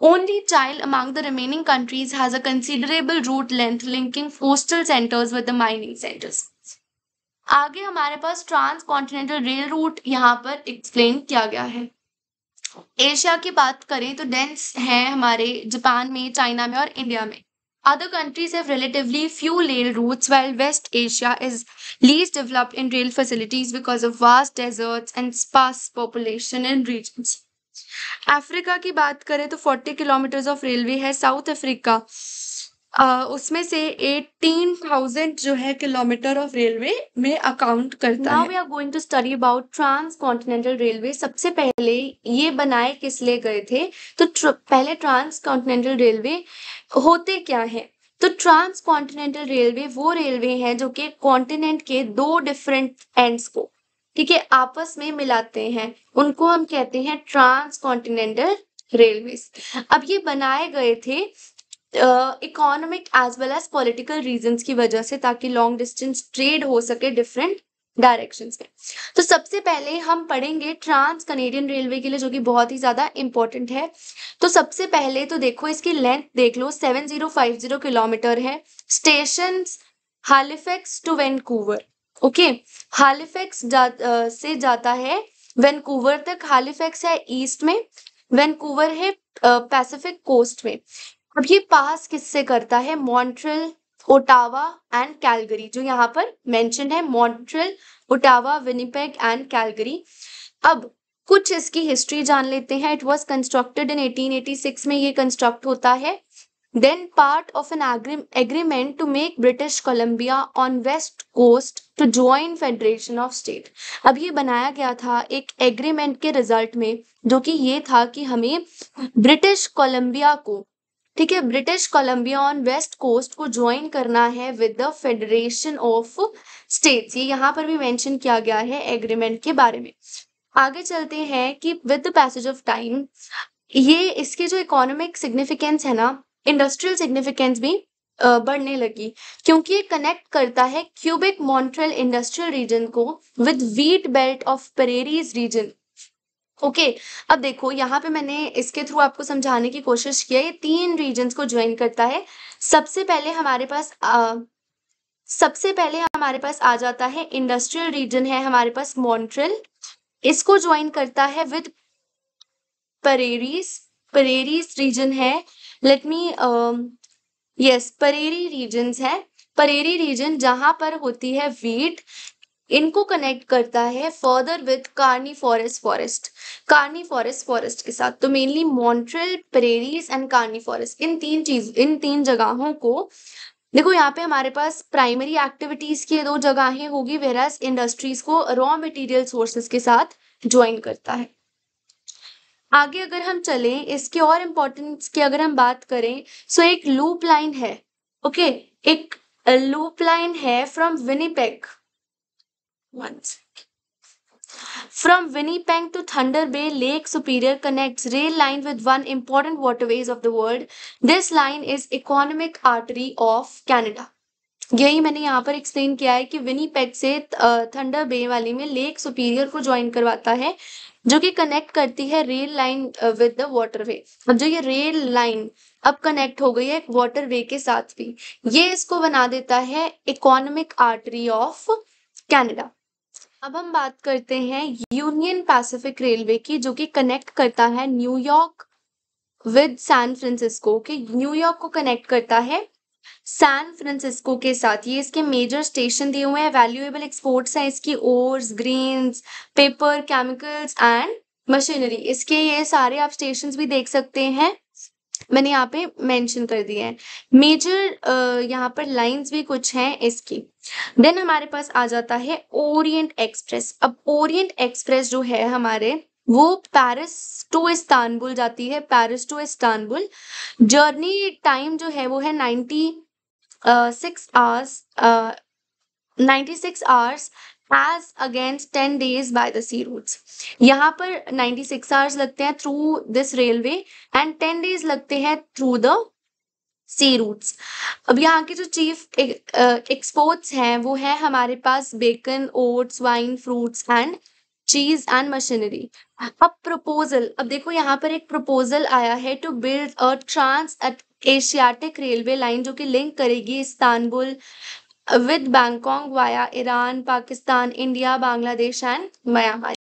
Only Chile among the remaining countries has a considerable route length linking coastal centers with the mining centers. आगे हमारे पास transcontinental rail route यहाँ पर explain किया गया है Asia की बात करें तो डेंस है हमारे जापान में चाइना में और इंडिया में other countries have relatively few rail routes well West Asia is least developed in rail facilities because of vast deserts and sparse population in region Africa की बात करें तो फोर्टी किलोमीटर्स ऑफ रेलवे है South Africa उसमें से eighteen thousand जो है kilometre of railway में अकाउंट करता Now है we are going to study about transcontinental railway सबसे पहले ये बनाए किस लिए गए थे तो ट्र, पहले ट्रांस कॉन्टिनेंटल रेलवे होते क्या है तो ट्रांस कॉन्टिनेंटल रेलवे वो रेलवे है जो कि कॉन्टिनेंट के दो डिफरेंट एंड्स को ठीक है आपस में मिलाते हैं उनको हम कहते हैं ट्रांस कॉन्टिनेंटल रेलवे अब ये बनाए गए थे economic as well as political reasons की वजह से ताकि लॉन्ग डिस्टेंस ट्रेड हो सके डिफरेंट डायरेक्शंस में तो सबसे पहले हम पढ़ेंगे ट्रांस कनेडियन रेलवे के लिए जो कि बहुत ही ज़्यादा इंपॉर्टेंट है तो सबसे पहले तो देखो इसकी लेंथ देख लो जीरो किलोमीटर है station Halifax to Vancouver okay Halifax जा, से जाता है वैनकूवर तक हालिफेक्स है ईस्ट में वैनकूवर है पैसिफिक कोस्ट में अब ये पास किससे करता है मॉन्ट्रल ओटावा एंड कैलगरी जो यहाँ पर मेंशन है Montreal Ottawa Winnipeg and Calgary अब कुछ इसकी हिस्ट्री जान लेते हैं इट वॉज कंस्ट्रक्टेड इन 1886 में ये कंस्ट्रक्ट होता है then part of an agreement to make British Columbia on west coast तो ज्वाइंट फेडरेशन ऑफ स्टेट अब ये बनाया गया था एक एग्रीमेंट के रिजल्ट में जो कि ये था कि हमें ब्रिटिश कोलंबिया को ठीक है British Columbia on west coast को ज्वाइन करना है with the federation of states ये यहाँ पर भी मेंशन किया गया है एग्रीमेंट के बारे में आगे चलते हैं कि with the passage of time ये इसके जो इकोनॉमिक सिग्निफिकेंस है ना इंडस्ट्रियल सिग्निफिकेंस भी बढ़ने लगी क्योंकि ये कनेक्ट करता है क्यूबिक मॉन्ट्रल इंडस्ट्रियल रीजन को with wheat belt of prairies region okay अब देखो यहाँ पे मैंने इसके थ्रू आपको समझाने की कोशिश किया ये तीन रीजन को ज्वाइन करता है सबसे पहले हमारे पास आ, सबसे पहले हमारे पास आ जाता है इंडस्ट्रियल रीजन है हमारे पास मॉन्ट्रल इसको ज्वाइन करता है विद परेरीज परेरीज रीजन है let me yes prairie region है परेरी रीजन जहां पर होती है वीट इनको कनेक्ट करता है further with carney forest forest carney forest forest के साथ तो mainly Montreal prairies and carney forest इन तीन चीज इन तीन जगहों को देखो यहाँ पे हमारे पास प्राइमरी एक्टिविटीज की दो जगहें होगी वेरास इंडस्ट्रीज को रॉ मटेरियल सोर्सेज के साथ ज्वाइन करता है आगे अगर हम चले इसके और इम्पोर्टेंस की अगर हम बात करें सो एक लूप लाइन है ओके एक लूप लाइन है from Winnipeg from Winnipeg to Thunder Bay Lake Superior connect rail line with one important waterways of the world this line is economic artery of Canada यही मैंने यहाँ पर explain किया है कि विनीपैक से थंडर बे वाली में लेक सुपीरियर को ज्वाइन करवाता है जो कि कनेक्ट करती है rail line with the way अब जो ये रेल लाइन अब कनेक्ट हो गई है वे के साथ भी ये इसको बना देता है इकोनॉमिक आर्टरी ऑफ कैनेडा अब हम बात करते हैं यूनियन पैसिफिक रेलवे की जो कि कनेक्ट करता है न्यूयॉर्क विद सैन फ्रांसिस्को के न्यूयॉर्क को कनेक्ट करता है सैन फ्रांसिस्को के साथ ये इसके मेजर स्टेशन दिए हुए हैं वैल्यूएबल एक्सपोर्ट्स हैं इसकी ores grain paper chemicals and machinery इसके ये सारे आप स्टेशन भी देख सकते हैं मैंने यहाँ पे मेंशन कर दिए हैं मेजर यहाँ पर लाइंस भी कुछ हैं इसकी देन हमारे पास आ जाता है ओरिएंट एक्सप्रेस अब ओरिएंट एक्सप्रेस जो है हमारे वो पेरिस टू इस्तानबुल जाती है Paris to Istanbul journey time जो है वो है ninety uh, hours, uh, 96 hours as against ten days by the sea routes यहाँ पर 96 आवर्स लगते हैं through this railway and 10 days लगते हैं थ्रू द सी रूट्स अब यहाँ के जो चीफ एक्सपोर्ट्स हैं वो है हमारे पास bacon oats wine fruits and cheese and machinery अब प्रपोजल अब देखो यहाँ पर एक प्रपोजल आया है to build a trans Asiatic railway line जो कि लिंक करेगी Istanbul with Bangkok via Iran Pakistan India Bangladesh and Myanmar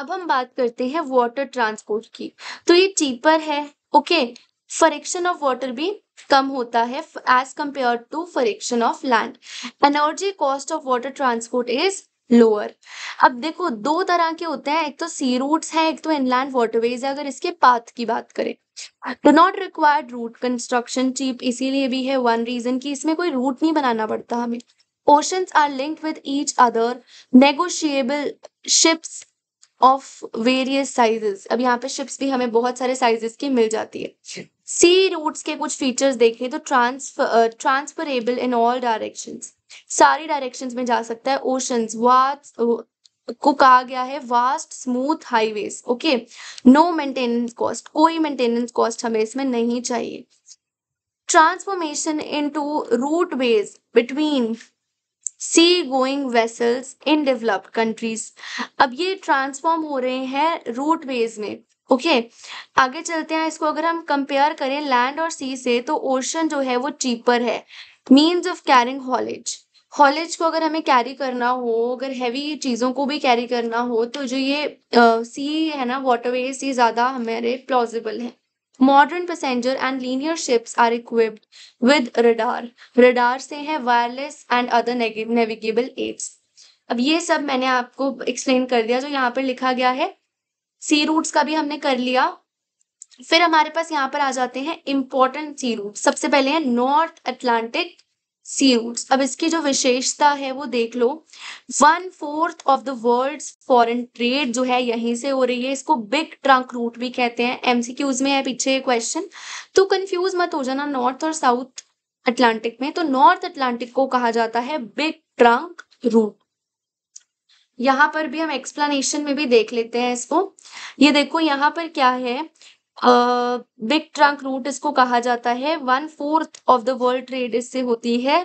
अब हम बात करते हैं वाटर ट्रांसपोर्ट की तो ये चीपर है ओके फ्रिक्शन ऑफ वाटर भी कम होता है as compare to friction of land energy cost of water transport is lower अब देखो दो तरह के होते हैं एक तो सी रूट्स हैं एक तो इनलैंड वाटरवेज है अगर इसके पाथ की बात करें do not required route construction cheap इसीलिए भी है वन रीजन कि इसमें कोई रूट नहीं बनाना पड़ता हमें oceans are linked with each other negotiable ships of various sizes अब यहाँ पे शिप्स भी हमें बहुत सारे साइजेस की मिल जाती है सी रूट्स के कुछ फीचर्स देखें तो transfer transferable in all directions सारी डायरेक्शंस में जा सकता है ओशंस वाट्स को कहा गया है vast smooth highways okay no maintenance cost कोई मेंटेनेंस कॉस्ट हमें इसमें नहीं चाहिए transformation into route ways between sea going vessels in developed countries अब ये ट्रांसफॉर्म हो रहे हैं रूट वेज में ओके okay. आगे चलते हैं इसको अगर हम कंपेयर करें लैंड और सी से तो ओशन जो है वो चीपर है means of carrying haulage haulage को अगर हमें कैरी करना हो अगर हैवी चीज़ों को भी कैरी करना हो तो जो ये सी है ना वाटरवेज ये ज़्यादा हमारे प्लॉजिबल है modern passenger and linear ships are equipped with radar radar से है wireless and other navigable aids अब ये सब मैंने आपको एक्सप्लेन कर दिया जो यहाँ पर लिखा गया है सी रूट्स का भी हमने कर लिया फिर हमारे पास यहाँ पर आ जाते हैं इंपॉर्टेंट सी रूट सबसे पहले है नॉर्थ अटलांटिक सीड्स अब इसकी जो विशेषता है वो देख लो one fourth of the world foreign trade जो है यहीं से हो रही है इसको बिग ट्रंक रूट भी कहते हैं एमसीक्यूज में है पीछे क्वेश्चन तो कंफ्यूज मत हो जाना नॉर्थ और साउथ अटलांटिक में तो नॉर्थ अटलांटिक को कहा जाता है बिग ट्रंक रूट यहाँ पर भी हम एक्सप्लेनेशन में भी देख लेते हैं इसको ये देखो यहाँ पर क्या है बिग ट्रंक रूट इसको कहा जाता है one fourth of the world trade इससे होती है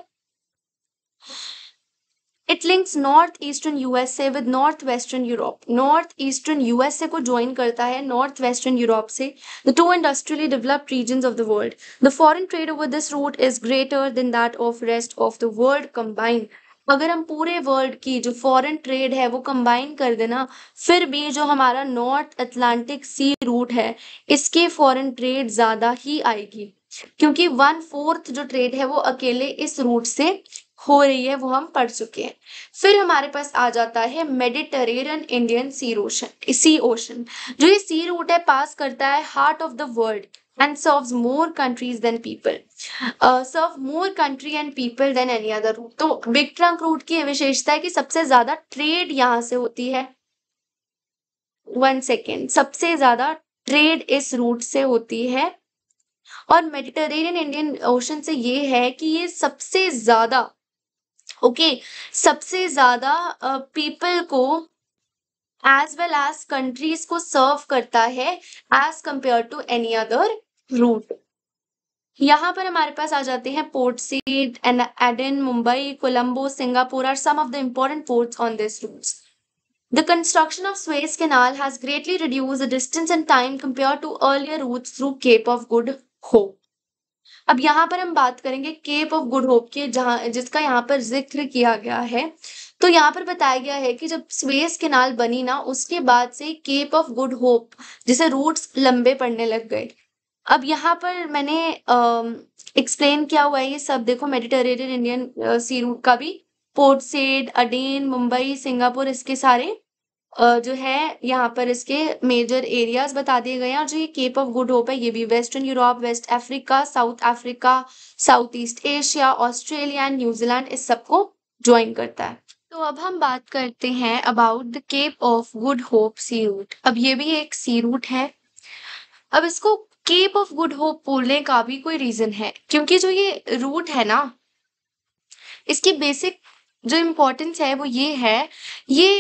it links North Eastern USA with North Western Europe North Eastern USA को ज्वाइन करता है नॉर्थ वेस्टर्न यूरोप से the two industrially developed region of the world the foreign trade over this route is greater than that of rest of the world combined अगर हम पूरे world की जो foreign trade है वो कंबाइन कर देना फिर भी जो हमारा नॉर्थ अटलांटिक सी रूट है इसके फॉरेन ट्रेड ज़्यादा ही आएगी क्योंकि वन फोर्थ जो ट्रेड है वो अकेले इस रूट से हो रही है वो हम पढ़ चुके हैं फिर हमारे पास आ जाता है Mediterranean Indian sea ocean sea ocean जो ये सी रूट है पास करता है heart of the world and serves more countries than people uh, serve more country and people than any other route तो big trunk route की विशेषता है कि सबसे ज्यादा trade यहाँ से होती है one second सबसे ज्यादा trade इस route से होती है और मेडिटेरेनियन इंडियन ओशन से ये है कि ये सबसे ज्यादा ओके okay, सबसे ज्यादा पीपल को एज वेल एज कंट्रीज को सर्व करता है as compare to any other route यहाँ पर हमारे पास आ जाते हैं Port Said and Aden Mumbai Colombo Singapore are some of the important ports on this route The construction of Suez Canal has greatly reduced the distance and time compared to earlier routes through Cape of Good Hope. अब यहाँ पर हम बात करेंगे cap of Good hope के जहाँ जिसका यहाँ पर जिक्र किया गया है तो यहाँ पर बताया गया है कि जब स्वेस केनाल बनी ना उसके बाद से केप ऑफ गुड होप जिसे रूट्स लंबे पड़ने लग गए अब यहाँ पर मैंने एक्सप्लेन किया हुआ है ये सब देखो मेडिटेरेनियन इंडियन सी रूट का भी Port Said Aden Mumbai Singapore इसके सारे आ, जो है यहाँ पर इसके मेजर एरियाज बता दिए गए हैं और जो ये केप ऑफ गुड होप है ये भी Western Europe West Africa South Africa South East Asia Australia and New Zealand इस सबको ज्वाइन करता है तो अब हम बात करते हैं about the Cape of Good Hope sea route अब ये भी एक सी रूट है अब इसको केप ऑफ गुड होप बोलने का भी कोई रीजन है क्योंकि जो ये रूट है ना इसकी बेसिक जो इम्पोर्टेंस है वो ये है ये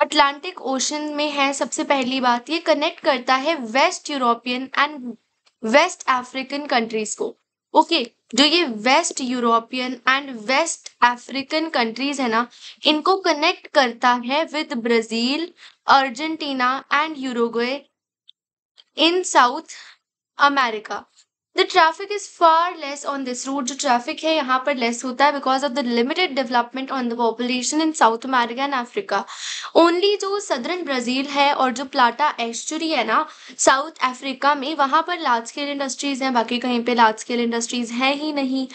अटलांटिक ओशन में है सबसे पहली बात ये कनेक्ट करता है West European and West African countries को ओके okay, जो ये West European and West African countries है ना इनको कनेक्ट करता है with Brazil Argentina and Uruguay in South America the traffic is far less on this route जो traffic है यहाँ पर लेस होता है because of the limited development on the population in South America and Africa only जो southern Brazil है और जो प्लाटा एस्चुरी है ना साउथ अफ्रीका में वहाँ पर लार्ज स्केल इंडस्ट्रीज़ हैं बाकी कहीं पे लार्ज स्केल इंडस्ट्रीज़ हैं ही नहीं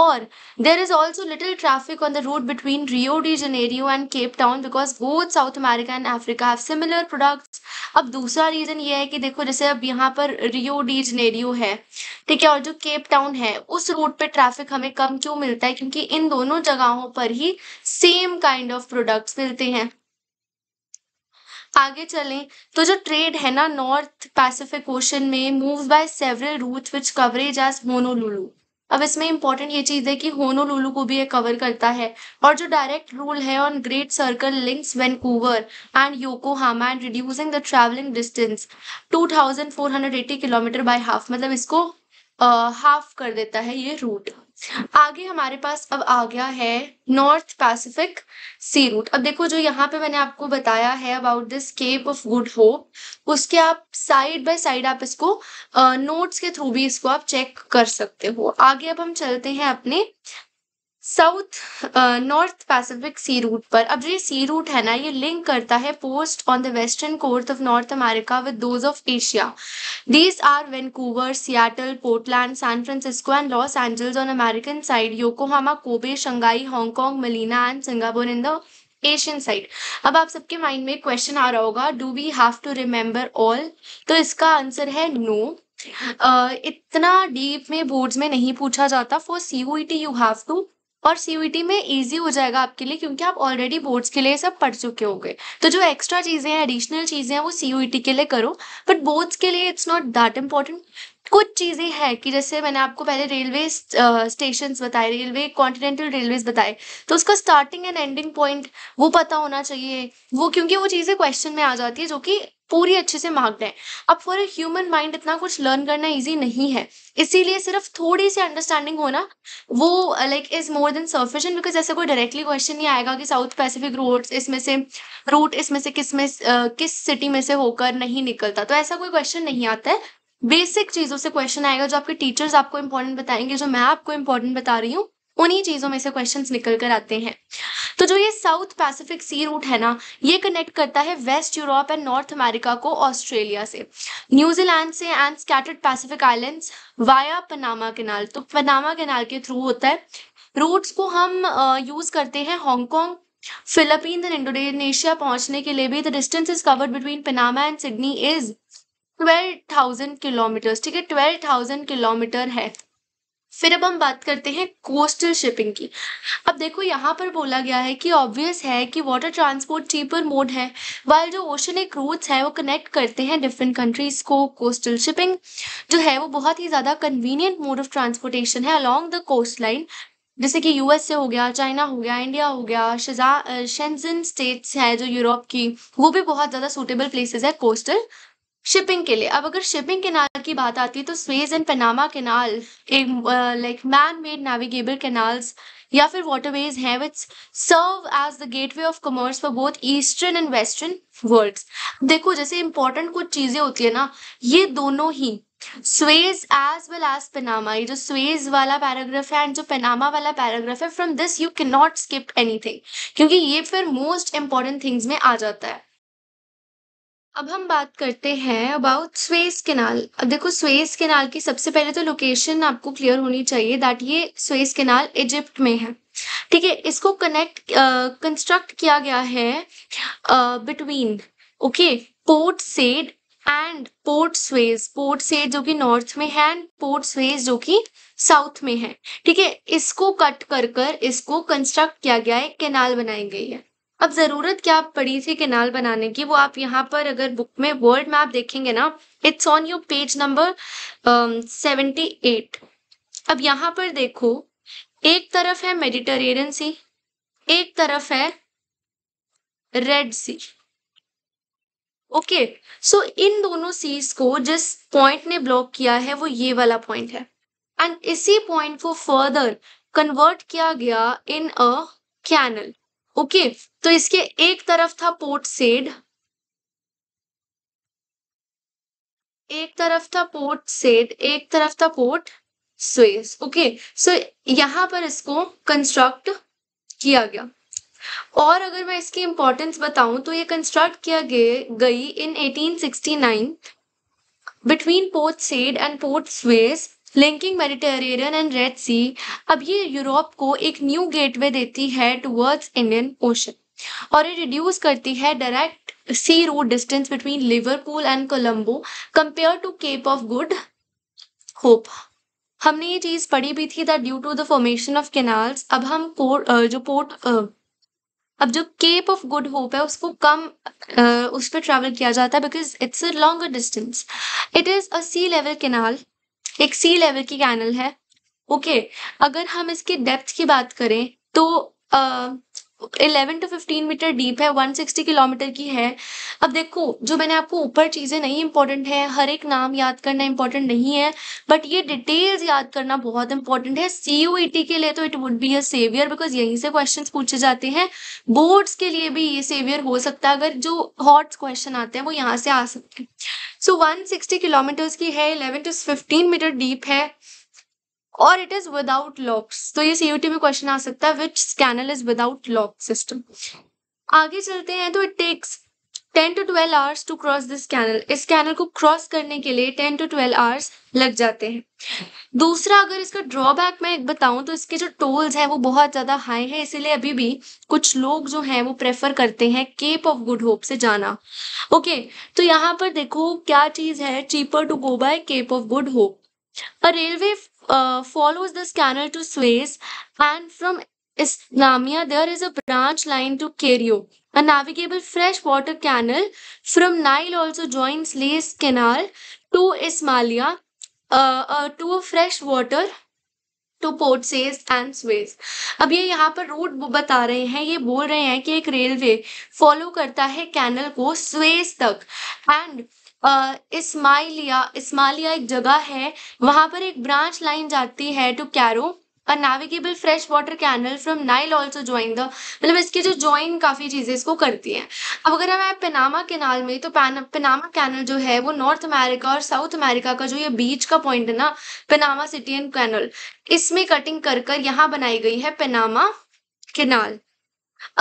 और there is also little traffic on the route between Rio de Janeiro and Cape Town because both South America and Africa have similar products अब दूसरा रीज़न ये है कि देखो जैसे अब यहाँ पर रियो डी जनेरियो है ठीक है और जो केप टाउन है उस रूट पे ट्रैफिक हमें कम क्यों मिलता है क्योंकि इन दोनों जगहों पर ही सेम काइंड ऑफ प्रोडक्ट्स मिलते हैं आगे चलें तो जो ट्रेड है ना नॉर्थ पैसिफिक ओशन में move by several route which coverage as Honolulu अब इसमें इंपॉर्टेंट ये चीज है कि होनोलुलू को भी ये कवर करता है और जो डायरेक्ट रूल है on great circle links Vancouver and Yokohama and reducing the travelling distance 2480 kilometre by half मतलब इसको हाफ कर देता है ये रूट आगे हमारे पास अब आ गया है नॉर्थ पैसिफिक सी रूट अब देखो जो यहाँ पे मैंने आपको बताया है about this Cape of Good Hope उसके आप साइड बाय साइड आप इसको नोट्स के थ्रू भी इसको आप चेक कर सकते हो आगे अब हम चलते हैं अपने South North Pacific sea route पर अब जो ये सी रूट है ना ये लिंक करता है ports on the western coast of North America with those of Asia these are Vancouver Seattle Portland San Francisco and Los Angeles on American side Yokohama Kobe Shanghai Hong Kong Manila and Singapore in the Asian side अब आप सबके mind में question आ रहा होगा do we have to remember all तो इसका answer है नो no. uh, इतना डीप में बोर्ड्स में नहीं पूछा जाता for C you have to और सीयूईटी e में इजी हो जाएगा आपके लिए क्योंकि आप ऑलरेडी बोर्ड्स के लिए सब पढ़ चुके होंगे तो जो एक्स्ट्रा चीज़ें हैं एडिशनल चीज़ें हैं वो सीयूईटी e के लिए करो बट बोर्ड्स के लिए इट्स नॉट दैट इम्पॉर्टेंट कुछ चीज़ें हैं कि जैसे मैंने आपको पहले रेलवे स्टेशन बताए रेलवे कॉन्टिनेंटल रेलवेज बताए तो उसका स्टार्टिंग एंड एंडिंग पॉइंट वो पता होना चाहिए वो क्योंकि वो चीज़ें क्वेश्चन में आ जाती है जो कि पूरी अच्छे से मार्क दें अब फॉर अ ह्यूमन माइंड इतना कुछ लर्न करना इजी नहीं है इसीलिए सिर्फ थोड़ी सी अंडरस्टैंडिंग होना वो like is more than sufficient because ऐसा कोई डायरेक्टली क्वेश्चन नहीं आएगा कि साउथ पैसिफिक रूट इसमें से रूट इसमें से किस में uh, किस सिटी में से होकर नहीं निकलता तो ऐसा कोई क्वेश्चन नहीं आता है बेसिक चीज़ों से क्वेश्चन आएगा जो आपके टीचर्स आपको इंपॉर्टेंट बताएंगे जो मैं आपको इंपॉर्टेंट बता रही हूँ उन्हीं चीज़ों में से क्वेश्चंस निकल कर आते हैं तो जो ये साउथ पैसिफिक सी रूट है ना ये कनेक्ट करता है West Europe and North America को ऑस्ट्रेलिया से न्यूजीलैंड से and scattered Pacific islands via Panama canal तो पनामा केनाल के थ्रू होता है रूट्स को हम यूज़ करते हैं हांगकॉन्ग फिलिपीन एंड इंडोनेशिया पहुंचने के लिए भी the distance is covered between Panama and Sydney is twelve thousand kilometres ठीक है ट्वेल्व थाउजेंड किलोमीटर है फिर अब हम बात करते हैं कोस्टल शिपिंग की अब देखो यहाँ पर बोला गया है कि ऑब्वियस है कि वाटर ट्रांसपोर्ट चीपर मोड है वाइल जो एक रूट्स है वो कनेक्ट करते हैं डिफरेंट कंट्रीज को कोस्टल शिपिंग जो है वो बहुत ही ज़्यादा कन्वीनियंट मोड ऑफ ट्रांसपोर्टेशन है अलॉन्ग द कोस्ट लाइन जैसे कि यूएस से हो गया चाइना हो गया इंडिया हो गया शेंजन स्टेट्स हैं जो यूरोप की वो भी बहुत ज़्यादा सूटेबल प्लेसेस है कोस्टल शिपिंग के लिए अब अगर शिपिंग केनाल की बात आती है तो स्वेज एंड पनामा केनाल एक like man made navigable canals या फिर वाटरवेज हैं which serve as the gateway of commerce for both eastern and western world देखो जैसे इंपॉर्टेंट कुछ चीजें होती है ना ये दोनों ही Suez as well as Panama ये जो स्वेज वाला पैराग्राफ है एंड जो पनामा वाला पैराग्राफ है from this you can not skip anything क्योंकि ये फिर मोस्ट इंपॉर्टेंट थिंग्स में आ जाता है अब हम बात करते हैं अबाउट स्वेज केनाल अब देखो स्वेज केनाल की सबसे पहले तो लोकेशन आपको क्लियर होनी चाहिए दैट ये स्वेज केनाल इजिप्ट में है ठीक है इसको कनेक्ट कंस्ट्रक्ट किया गया है between okay Port Said and Port Suez Port Said जो कि नॉर्थ में है एंड पोर्ट स्वेज जो कि साउथ में है ठीक है इसको कट कर कर इसको कंस्ट्रक्ट किया गया है केनाल बनाई गई है अब ज़रूरत क्या पड़ी थी केनाल बनाने की वो आप यहाँ पर अगर बुक में वर्ल्ड मैप देखेंगे ना it's on your page number seventy eight अब यहाँ पर देखो एक तरफ है मेडिटेरेनियन सी एक तरफ है रेड सी ओके सो इन दोनों सीज को जिस पॉइंट ने ब्लॉक किया है वो ये वाला पॉइंट है एंड इसी पॉइंट को फर्दर कन्वर्ट किया गया इन अ कैनल ओके तो इसके एक तरफ था पोर्ट सेड एक तरफ था पोर्ट सेड एक तरफ था पोर्ट स्वेस ओके सो यहां पर इसको कंस्ट्रक्ट किया गया और अगर मैं इसकी इंपॉर्टेंस बताऊं तो ये कंस्ट्रक्ट किया गई in 1869 between Port Said and Port Suez linking Mediterranean and Red Sea अब ये यूरोप को एक न्यू गेटवे देती है टुवर्ड्स इंडियन ओशन और ये रिड्यूस करती है direct sea route distance between Liverpool and Colombo compare to Cape of Good Hope हमने ये चीज पढ़ी भी थी that due to the formation of canals अब हम पोर्ट जो पोर्ट अब जो केप ऑफ गुड होप है उसको कम उस पर ट्रैवल किया जाता है because it's a longer distance it is a sea level canal एक सी लेवल की कैनल है ओके okay, अगर हम इसकी डेप्थ की बात करें तो uh, 11 टू 15 मीटर डीप है 160 किलोमीटर की है अब देखो जो मैंने आपको ऊपर चीज़ें नहीं इंपॉर्टेंट है हर एक नाम याद करना इंपॉर्टेंट नहीं है बट ये डिटेल्स याद करना बहुत इंपॉर्टेंट है सी e के लिए तो it would be a saviour because यहीं से क्वेश्चन पूछे जाते हैं बोर्ड्स के लिए भी ये सेवियर हो सकता है अगर जो हॉट क्वेश्चन आते हैं वो यहाँ से आ सकते हैं सो वन सिक्सटी किलोमीटर्स की है eleven to fifteen metre deep है और इट इज विदाउट लॉक्स तो ये सीयूटी में क्वेश्चन आ सकता है which canal is without lock system आगे चलते हैं तो it takes ten to twelve hours to cross this canal इस कैनल को क्रॉस करने के लिए टेन टू ट्वेल्व आवर्स लग जाते हैं दूसरा अगर इसका ड्रॉबैक मैं बताऊं तो इसके जो टोल्स हैं वो बहुत ज़्यादा हाई है इसीलिए अभी भी कुछ लोग जो हैं वो प्रेफर करते हैं केप ऑफ गुड होप से जाना ओके तो यहाँ पर देखो क्या चीज़ है cheaper to go by Cape of Good Hope a railway uh, follows the scanner to Suez, and from Islamia there is a branch line to Cairo. A navigable freshwater canal from Nile also joins Suez Canal to Ismailia uh, uh, to a freshwater to Port Said and Suez अब ये यहाँ पर root बता रहे हैं ये बोल रहे हैं कि एक रेलवे फॉलो करता है कैनल को स्वेज तक एंड इस्माइलिया इस्माइलिया एक जगह है वहाँ पर एक ब्रांच लाइन जाती है to Cairo a navigable fresh water canal from Nile also join the मतलब इसके जो ज्वाइन काफ़ी चीज़ें इसको करती हैं अब अगर हम आए पेनामा कैनाल में तो पेनामा कैनल जो है वो नॉर्थ अमेरिका और साउथ अमेरिका का जो ये बीच का पॉइंट है ना पनामा सिटी एंड कैनल इसमें कटिंग कर कर यहाँ बनाई गई है पनामा केनाल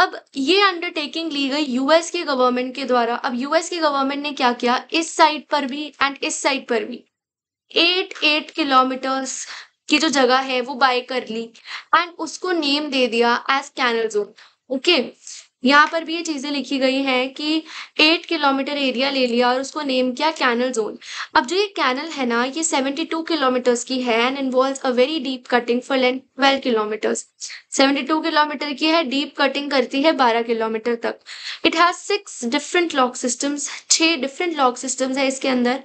अब ये अंडरटेकिंग ली गई यूएस के गवर्नमेंट के द्वारा अब यूएस के गवर्नमेंट ने क्या किया इस साइड पर भी एंड इस साइड पर भी एट एट किलोमीटर्स की जो जगह है वो बाय कर ली एंड उसको नेम दे दिया as canal zone okay okay. यहाँ पर भी ये चीज़ें लिखी गई हैं कि एट किलोमीटर एरिया ले लिया और उसको नेम किया कैनल जोन अब जो ये कैनल है ना ये सेवेंटी टू किलोमीटर्स की है and involve a very deep cutting for length twelve kilometres seventy two kilometre की है डीप कटिंग करती है बारह किलोमीटर तक it has six different lock systems छह डिफरेंट लॉक सिस्टम्स है इसके अंदर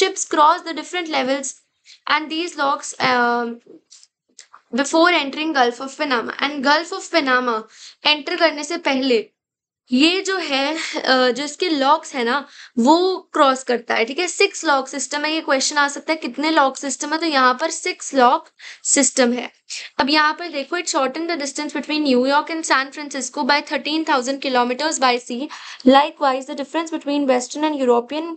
ships cross the different levels and these locks before entering Gulf of Panama and Gulf of Panama enter करने से पहले ये जो है जो इसके लॉक्स है ना वो क्रॉस करता है ठीक है सिक्स लॉक सिस्टम है ये क्वेश्चन आ सकता है कितने लॉक सिस्टम है तो यहाँ पर सिक्स लॉक सिस्टम है अब यहाँ पर देखो it short in the distance between New York and San Francisco by thirteen thousand kilometres by sea likewise the difference between western and European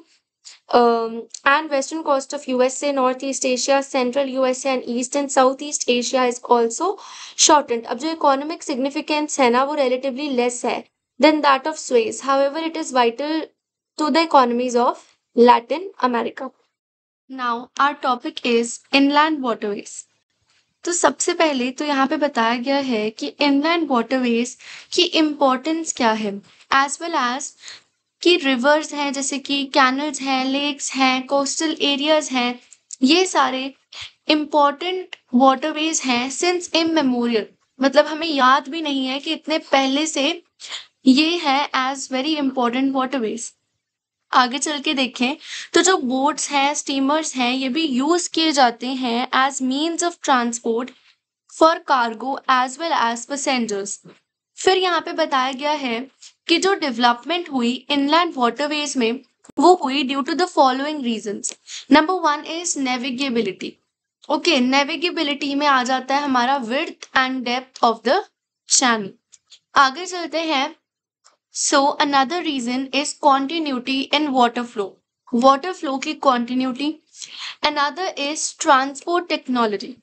Um, and western coast of USA, Northeast Asia, Central USA and East and Southeast Asia is also shortened. अब जो economic significance है ना वो relatively less है than that of Suez however it is vital to the economies of Latin America now our topic is inland waterways तो सबसे पहले तो यहाँ पे बताया गया है कि इनलैंड वाटरवेज की इम्पोर्टेंस क्या है एज वेल एज कि रिवर्स हैं जैसे कि कैनल्स हैं लेक्स हैं कोस्टल एरियाज हैं ये सारे इम्पॉर्टेंट वाटरवेज हैं सिंस इम मेमोरियल मतलब हमें याद भी नहीं है कि इतने पहले से ये है एज वेरी इंपॉर्टेंट वाटरवेज आगे चल के देखें तो जो बोट्स हैं स्टीमर्स हैं ये भी यूज किए जाते हैं as means of transport for cargo as well as passengers फिर यहाँ पे बताया गया है कि जो डेवलपमेंट हुई इनलैंड वाटरवेज में वो हुई due to the following reasons number one is navigability okay navigability में आ जाता है हमारा width and depth of the channel आगे चलते हैं so another reason is continuity in water flow water flow की continuity another is transport technology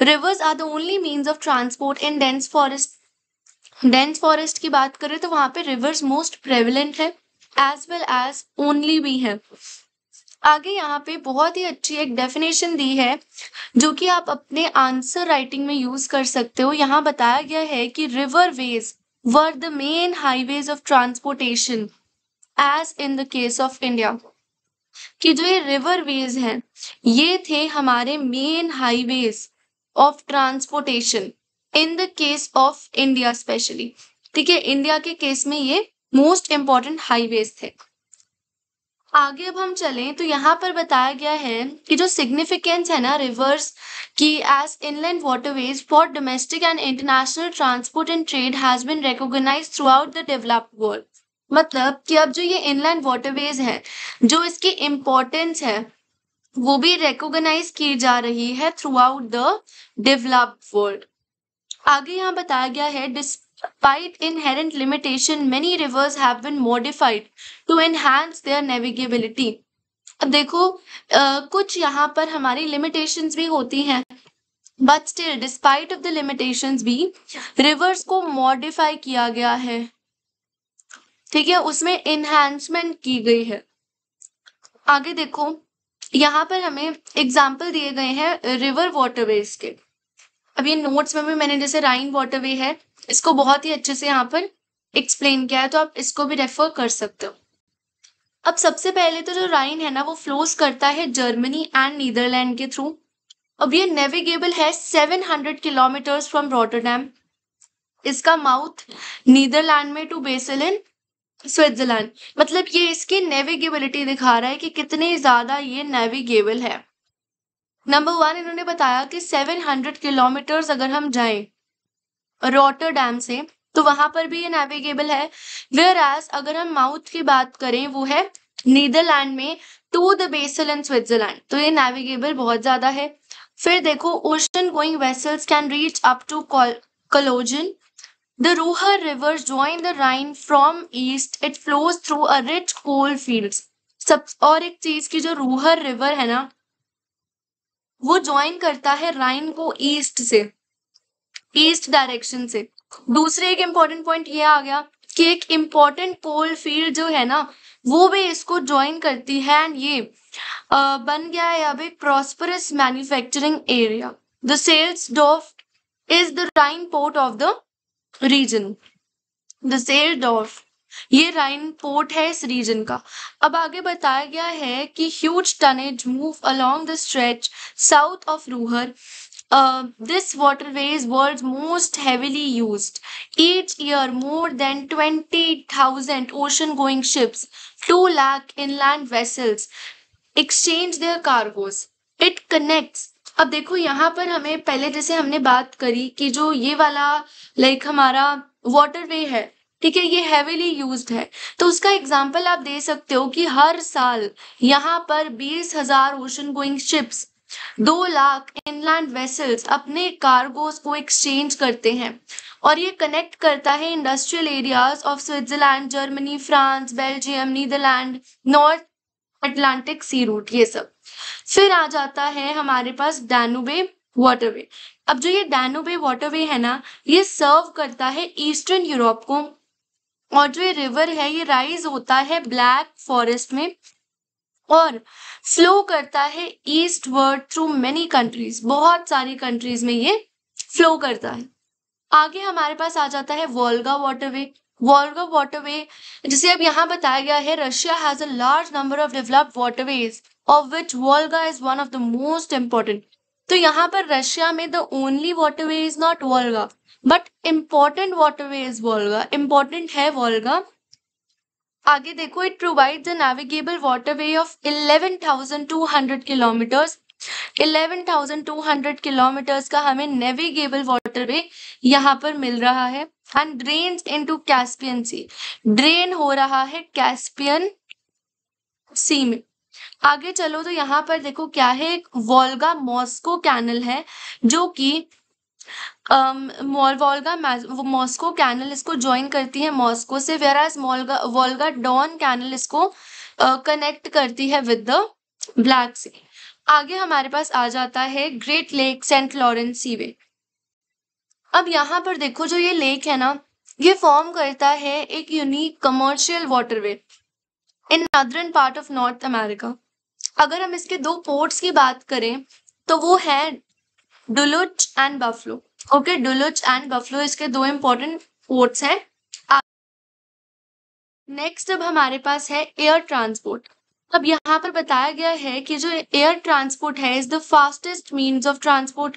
rivers are the only means of transport in dense forest dense forest की बात करें तो वहाँ पे रिवर्स मोस्ट प्रेविलेंट है एज वेल एज ओनली भी है आगे यहाँ पे बहुत ही अच्छी एक डेफिनेशन दी है जो कि आप अपने आंसर राइटिंग में यूज कर सकते हो यहाँ बताया गया है कि river ways were the main highways of transportation as in the case of India कि जो ये रिवर वेज है ये थे हमारे main highways of transportation in the case of India specially ठीक है इंडिया के केस में ये मोस्ट इंपॉर्टेंट हाईवेज थे आगे अब हम चलें तो यहाँ पर बताया गया है कि जो सिग्निफिकेंस है ना रिवर्स की as inland waterways for domestic and international transport and trade has been recognise throughout the developed world मतलब कि अब जो ये इनलैंड वाटरवेज है जो इसकी इम्पोर्टेंस है वो भी रिकोगनाइज की जा रही है throughout the developed world आगे यहाँ बताया गया है Despite inherent limitation, many rivers have been modified to enhance their navigability. अब देखो आ, कुछ यहाँ पर हमारी लिमिटेशंस भी होती हैं but still despite of the limitations भी रिवर्स को मॉडिफाई किया गया है ठीक है उसमें इन्हांसमेंट की गई है आगे देखो यहाँ पर हमें एग्जाम्पल दिए गए हैं रिवर वाटरवेज के अब ये नोट्स में भी मैंने जैसे राइन वाटरवे है इसको बहुत ही अच्छे से यहाँ पर एक्सप्लेन किया है तो आप इसको भी रेफर कर सकते हो अब सबसे पहले तो जो राइन है ना वो फ्लोज करता है जर्मनी एंड नीदरलैंड के थ्रू अब ये नेविगेबल है 700 किलोमीटर्स फ्रॉम रोटरडैम इसका माउथ नीदरलैंड में टू बेसल इन स्विट्जरलैंड मतलब ये इसकी नेविगेबिलिटी दिखा रहा है कि कितने ज्यादा ये नेविगेबल है नंबर वन इन्होंने बताया कि 700 किलोमीटर्स अगर हम जाएं रोटर डैम से तो वहां पर भी ये नेविगेबल है वेयर एज अगर हम माउथ की बात करें वो है नीदरलैंड में to the Basel in Switzerland तो ये नेविगेबल बहुत ज्यादा है फिर देखो ocean going vessels can reach up to Cologne the Ruhr river join the Rhine from east it flows through a rich coal field सब और एक चीज की जो रूहर रिवर है ना वो ज्वाइन करता है राइन को ईस्ट से ईस्ट डायरेक्शन से दूसरे एक इम्पॉर्टेंट पॉइंट ये आ गया कि एक इम्पॉर्टेंट कोल फील्ड जो है ना वो भी इसको ज्वाइन करती है एंड ये आ, बन गया है अब एक prosperous manufacturing area the Dusseldorf is the Rhine port of the region the Dusseldorf ये राइन पोर्ट है इस रीजन का अब आगे बताया गया है कि huge tonnage move along the stretch south of Ruhr this waterway is world most heavily use each year more than twenty thousand ocean going ships two lakh inland vessels exchange their cargoes it connects अब देखो यहाँ पर हमें पहले जैसे हमने बात करी कि जो ये वाला लाइक हमारा वॉटर वे है ठीक है ये हैविली यूज है तो उसका एग्जाम्पल आप दे सकते हो कि हर साल यहाँ पर बीस हजार ओशन गोइंग शिप्स दो लाख इनलैंड वेसल्स अपने कार्गोस को एक्सचेंज करते हैं और ये कनेक्ट करता है industrial areas of Switzerland Germany France Belgium Netherlands North Atlantic sea route ये सब फिर आ जाता है हमारे पास डैनुबे वाटरवे अब जो ये डैनुबे वाटरवे है ना ये सर्व करता है ईस्टर्न यूरोप को और जो ये रिवर है ये राइज होता है ब्लैक फॉरेस्ट में और फ्लो करता है eastward through many countries बहुत सारी कंट्रीज में ये फ्लो करता है आगे हमारे पास आ जाता है वॉल्गा वाटरवे वॉल्गा वाटरवे जिसे अब यहाँ बताया गया है Russia has a large number of developed waterways of which Volga is one of the most important तो यहाँ पर रशिया में the only waterway is not Volga but important waterway is Volga important है वॉल्गा आगे देखो it provide the navigable waterway of eleven thousand two hundred kilometres eleven thousand two hundred kilometres का हमें navigable waterway यहाँ पर मिल रहा है and drain in to Caspian sea drain हो रहा है कैस्पियन सी में आगे चलो तो यहाँ पर देखो क्या है एक वॉल्गा मॉस्को कैनल है जो कि वोल्गा मॉस्को कैनल इसको ज्वाइन करती है मॉस्को से वेर एज मोल्गा वोल्गा डॉन कैनल इसको कनेक्ट करती है विद द ब्लैक सी आगे हमारे पास आ जाता है Great Lake Saint Lawrence seaway अब यहाँ पर देखो जो ये लेक है ना ये फॉर्म करता है एक unique commercial waterway in northern part of North America अगर हम इसके दो पोर्ट्स की बात करें तो वो है Duluth and Buffalo okay Duluth and Buffalo इसके दो इंपॉर्टेंट पोर्ट्स हैं नेक्स्ट अब हमारे पास है एयर ट्रांसपोर्ट अब यहाँ पर बताया गया है कि जो एयर ट्रांसपोर्ट है is the fastest means of transport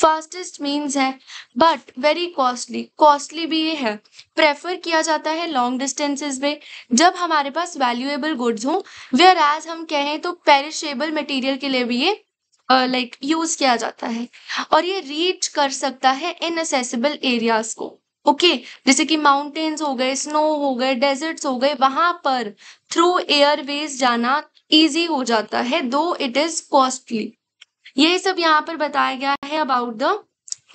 fastest means है बट वेरी कॉस्टली कॉस्टली भी ये है प्रेफर किया जाता है लॉन्ग डिस्टेंसेज में जब हमारे पास वैल्यूएबल गुड्स हों वेयर एज हम कहें तो पेरिशेबल मटेरियल के लिए भी ये लाइक यूज किया जाता है और ये रीच कर सकता है इनएसेसिबल एरियाज को ओके okay, जैसे कि माउंटेन्स हो गए स्नो हो गए डेजर्ट्स हो गए वहां पर थ्रू एयरवेज जाना इजी हो जाता है दो इट इज कॉस्टली ये सब यहाँ पर बताया गया है अबाउट द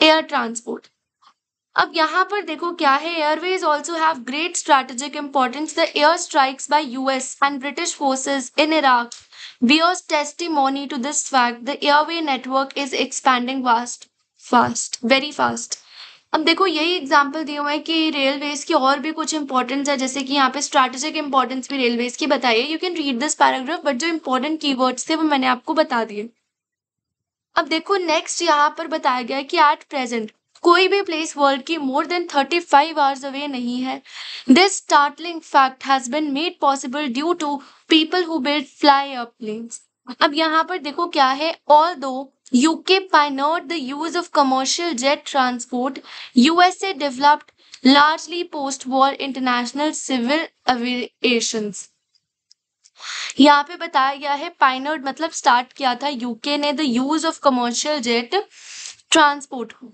एयर ट्रांसपोर्ट अब यहाँ पर देखो क्या है airways also have great strategic importance the air strikes by US and British forces in Iraq Weir's testimony to this fact, the airway network is expanding vast fast very fast अब देखो यही example दिए हुए हैं कि railways की और भी कुछ इंपॉर्टेंस है जैसे कि यहाँ पे स्ट्रैटेजिक इंपॉर्टेंस भी रेलवेज की बताई है you can read this paragraph but जो इंपॉर्टेंट कीवर्ड्स थे वो मैंने आपको बता दिए अब देखो नेक्स्ट यहाँ पर बताया गया है कि एट प्रेजेंट कोई भी प्लेस वर्ल्ड की more than thirty five hours away नहीं है this startling fact has been made possible due to people who build fly aeroplanes अब यहाँ पर देखो क्या है although UK pioneered the use of commercial jet transport USA developed largely post war international civil aviation यहाँ पे बताया गया है पाइनर्ड मतलब स्टार्ट किया था यूके ने the use of commercial jet transport को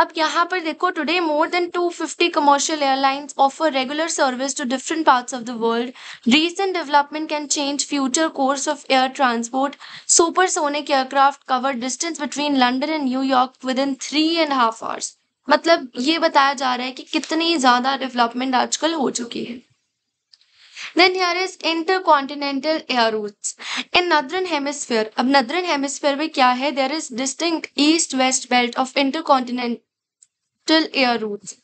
अब यहाँ पर देखो today more than 250 commercial airlines offer regular service to different parts of the world recent development can change future course of air transport supersonic aircraft cover distance between London and New York within three and half hours मतलब ये बताया जा रहा है कि कितनी ज़्यादा development आजकल हो चुकी है Then here is intercontinental air routes. In northern hemisphere, Ab northern hemisphere में kya hai? There is distinct east-west belt of intercontinental air routes.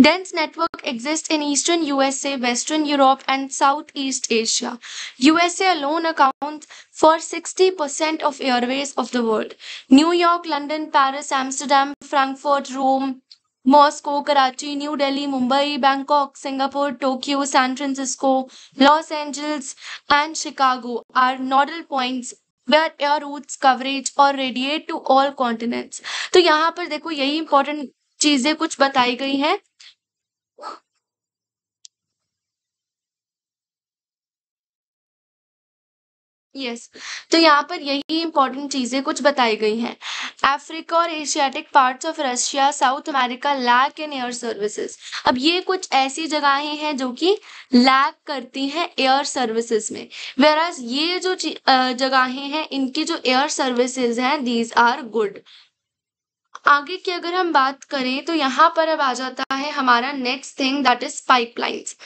Dense network exists in eastern USA, western Europe and southeast Asia. USA alone accounts for 60% of airways of the world. New York, London, Paris, Amsterdam, Frankfurt, Rome, Moscow Karachi New Delhi Mumbai Bangkok Singapore Tokyo San Francisco Los Angeles and Chicago are nodal points where air routes converge और radiate to all continents तो यहाँ पर देखो यही important चीजें कुछ बताई गई हैं यस तो यहाँ पर यही इंपॉर्टेंट चीज़ें कुछ बताई गई हैं अफ्रीका और Asiatic parts of Russia South America lack in air services अब ये कुछ ऐसी जगहें हैं जो कि लैक करती हैं एयर सर्विसेज में वेराज ये जो जगहें हैं इनकी जो एयर सर्विसेज हैं दीज आर गुड आगे की अगर हम बात करें तो यहाँ पर अब आ जाता है हमारा next thing that is pipelines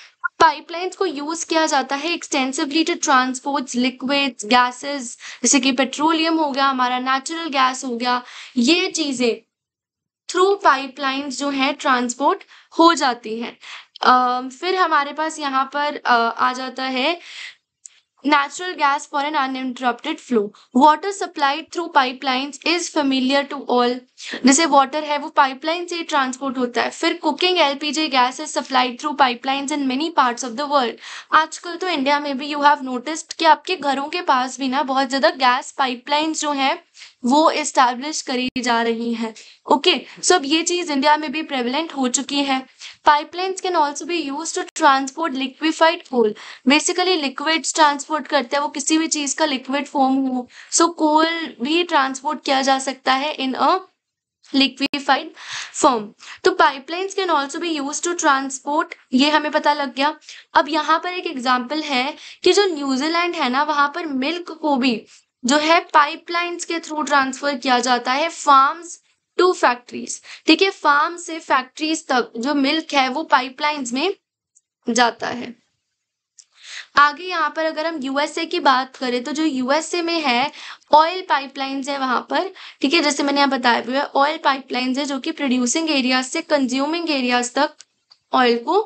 pipelines को यूज किया जाता है extensively to transport liquids gases जैसे कि पेट्रोलियम हो गया हमारा नेचुरल गैस हो गया ये चीजें थ्रू पाइपलाइंस जो है ट्रांसपोर्ट हो जाती हैं फिर हमारे पास यहाँ पर आ जाता है natural gas for an uninterrupted flow. Water supplied through pipelines is familiar to all. जैसे वाटर है वो पाइपलाइन से ट्रांसपोर्ट होता है फिर cooking LPG gas is supplied through pipelines in many parts of the world आजकल तो इंडिया में भी यू हैव नोटिस्ड कि आपके घरों के पास भी ना बहुत ज्यादा गैस पाइपलाइंस जो हैं वो इस्टेब्लिश करी जा रही हैं ओके सो अब ये चीज़ इंडिया में भी प्रेवलेंट हो चुकी है पाइपलाइंस कैन ऑल्सो भी use to transport liquefied coal basically liquids transport करते हैं वो किसी भी चीज़ का लिक्विड फॉर्म हो सो so, कोल भी ट्रांसपोर्ट किया जा सकता है इन अ लिक्विफाइड फॉर्म तो पाइपलाइंस कैन ऑल्सो भी यूज टू ट्रांसपोर्ट ये हमें पता लग गया अब यहाँ पर एक एग्जाम्पल है कि जो न्यूजीलैंड है ना वहाँ पर मिल्क को भी जो है पाइपलाइंस के थ्रू ट्रांसफर किया जाता है फार्म्स टू फैक्ट्रीज ठीक है फार्म से फैक्ट्रीज तक जो मिल्क है वो पाइपलाइंस में जाता है आगे यहाँ पर अगर हम यूएसए की बात करें तो जो यूएसए में है ऑयल पाइपलाइंस है वहां पर ठीक है जैसे मैंने यहाँ बताया भी है ऑयल पाइपलाइंस है जो कि प्रोड्यूसिंग एरियाज से कंज्यूमिंग एरियाज तक ऑयल को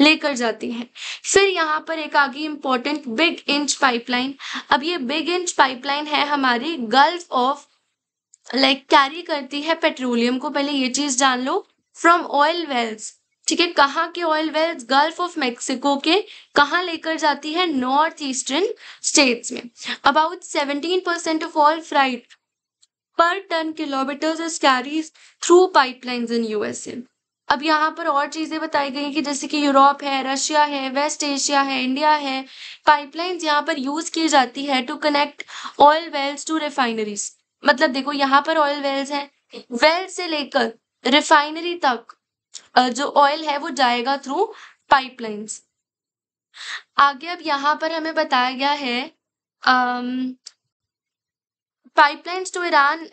लेकर जाती है फिर यहाँ पर एक आगे इंपॉर्टेंट बिग इंच पाइपलाइन अब ये बिग इंच पाइपलाइन है हमारी गल्फ ऑफ लाइक कैरी करती है पेट्रोलियम को पहले ये चीज जान लो फ्रॉम ऑयल वेल्स ठीक है कहाँ के oil wells Gulf of Mexico के कहाँ लेकर जाती है नॉर्थ ईस्टर्न स्टेट्स में about seventeen percent of all freight per tonne kilometres is carries through pipelines in USA अब यहाँ पर और चीज़ें बताई गई कि जैसे कि यूरोप है रशिया है वेस्ट एशिया है इंडिया है पाइपलाइंस यहाँ पर यूज़ की जाती है to connect oil wells to refineries मतलब देखो यहाँ पर ऑयल वेल्स हैं वेल से लेकर रिफाइनरी तक जो ऑयल है वो जाएगा थ्रू पाइपलाइंस आगे अब यहाँ पर हमें बताया गया है pipelines to Iran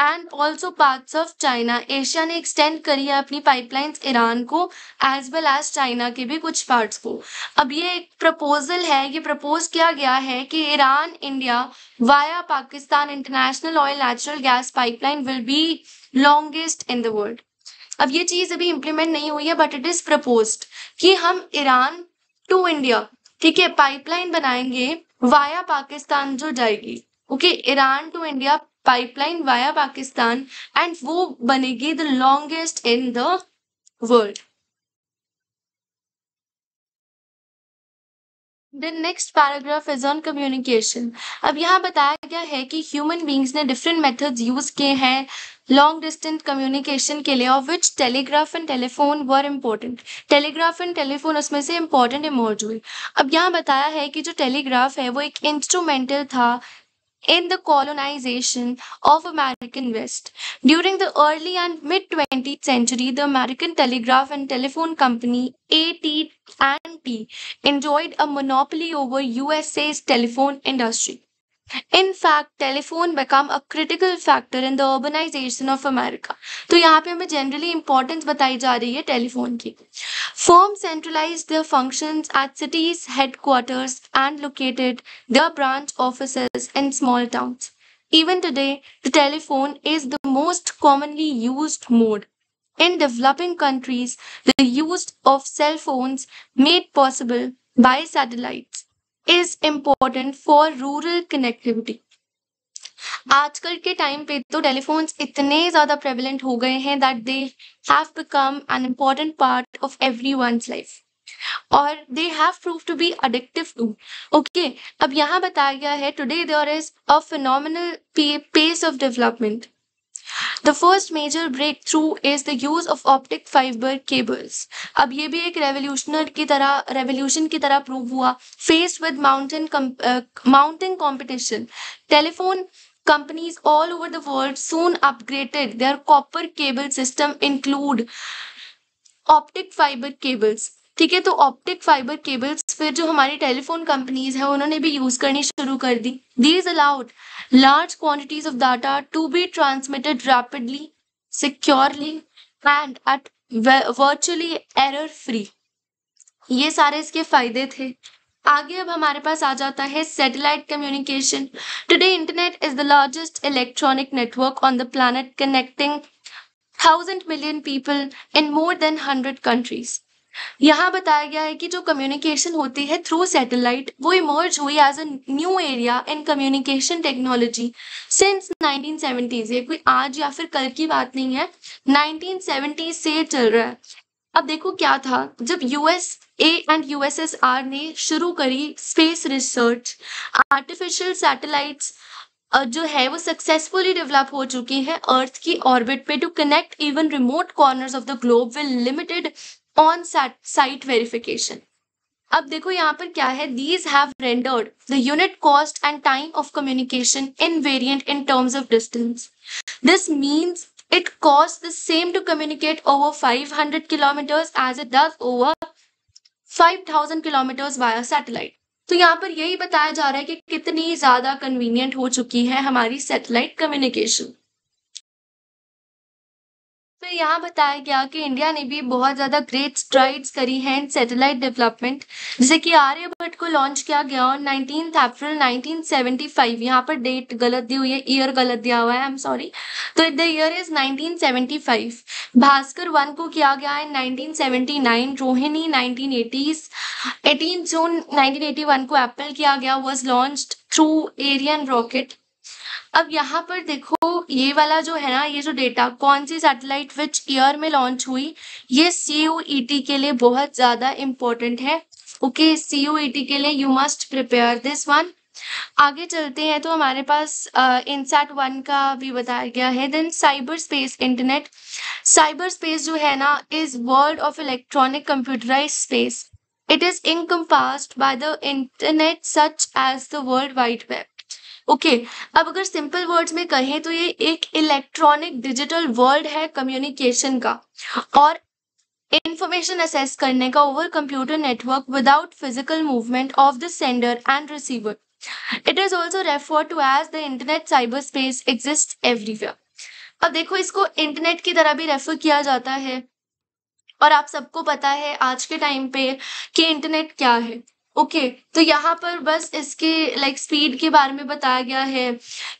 and also part of China Asia ने एक्सटेंड करी है अपनी पाइपलाइंस ईरान को एज वेल एज चाइना के भी कुछ पार्ट को अब ये एक प्रपोजल है ये प्रपोज किया गया है कि Iran India via Pakistan international oil natural gas pipeline will be longest in the world अब ये चीज अभी इम्प्लीमेंट नहीं हुई है बट इट इज प्रपोज कि हम ईरान टू इंडिया ठीक है पाइपलाइन बनाएंगे वाया पाकिस्तान जो जाएगी okay Iran to India pipeline via Pakistan and वो बनेगी the longest in the world the next paragraph is on communication अब यहाँ बताया गया है कि ह्यूमन बींग्स ने डिफरेंट मेथड्स यूज किए हैं लॉन्ग डिस्टेंस कम्युनिकेशन के लिए और which telegraph and telephone were important telegraph and telephone उसमें से इम्पोर्टेंट इमोज हुई अब यहाँ बताया है कि जो टेलीग्राफ है वो एक इंस्ट्रूमेंटल था in the colonization of American West. During the early and mid 20th century, the American Telegraph and Telephone Company AT&T enjoyed a monopoly over USA's telephone industry. In fact telephone become a critical factor in the organisation of America तो यहाँ पे हमें generally importance बताई जा रही है telephone की form centralise the function at cities headquarters and located the branch office in small town even today the telephone is the most commonly use mode in developing countries the use of cell phones made possible by satellites is important for rural connectivity आजकल के time पे तो telephones इतने ज्यादा prevalent हो गए हैं that they have become an important part of every life और they have prove to be addictive to okay अब यहाँ बताया गया है today there is a phenomenal pace of development the first major break through is the use of optic fibre cables अब ये भी एक रेवोल्यूशनर की तरह रेवोल्यूशन की तरह प्रूव हुआ faced with mountain mountain competition telephone companies all over the world soon upgraded their copper cable system include optic fibre cables ठीक है तो ऑप्टिक फाइबर केबल्स फिर जो हमारी टेलीफोन कंपनीज है उन्होंने भी यूज करनी शुरू कर दी these allowed large quantities of data to be transmitted rapidly, securely, and at virtually error free. ये सारे इसके फायदे थे आगे अब हमारे पास आ जाता है satellite communication today internet is the largest electronic network on the planet connecting thousand million people in more than hundred countries यहाँ बताया गया है कि जो कम्युनिकेशन होती है थ्रू सैटेलाइट वो इमर्ज हुई as a new area in communication technology since 1970s ये कोई आज या फिर कल की बात नहीं है 1970s से चल रहा है अब देखो क्या था जब यूएस ए एंड यूएसएसआर ने शुरू करी स्पेस रिसर्च आर्टिफिशियल सैटेलाइट्स जो है वो सक्सेसफुली डेवलप हो चुकी है अर्थ की ऑर्बिट पे to connect even remote corners of the globe with limited on site verification अब देखो यहाँ पर क्या है these have rendered the unit cost and time of communication in variant in terms of distance this means it cost the same to communicate over 500 kilometres as it does over 5000 kilometres via satellite तो यहाँ पर यही बताया जा रहा है कि कितनी ज्यादा कन्वीनियंट हो चुकी है हमारी सैटेलाइट कम्युनिकेशन फिर तो यहाँ बताया गया कि इंडिया ने भी बहुत ज़्यादा ग्रेट स्ट्राइड्स करी हैं सैटेलाइट डेवलपमेंट जैसे कि आर्यभट्ट को लॉन्च किया गया और नाइनटीन अप्रैल 1975 फाइव यहाँ पर डेट गलत दी हुई है ईयर गलत दिया हुआ है आई एम सॉरी तो the year is 1975 Bhaskar one को किया गया है 1979 रोहिणी 1980s 18 जून 1981 को एप्पल किया गया was launch through Ariane rocket अब यहाँ पर देखो ये वाला जो है ना ये जो डेटा कौन सी सैटेलाइट विच ईयर में लॉन्च हुई ये सी e के लिए बहुत ज़्यादा इम्पोर्टेंट है ओके सी e के लिए you must prepare this one आगे चलते हैं तो हमारे पास इनसेट uh, वन का भी बताया गया है then cyber space internet cyber space जो है ना is world of electronic computerize space it is encompassed by the internet such as the world wide web okay okay, अब अगर सिंपल वर्ड्स में कहें तो ये एक इलेक्ट्रॉनिक डिजिटल वर्ल्ड है कम्युनिकेशन का और इंफॉर्मेशन असेस करने का over computer network without physical movement of the sender and receiver it is also refer to as the internet cyber space exist everywhere अब देखो इसको इंटरनेट की तरह भी रेफर किया जाता है और आप सबको पता है आज के टाइम पे कि इंटरनेट क्या है ओके तो यहाँ पर बस इसके लाइक स्पीड के बारे में बताया गया है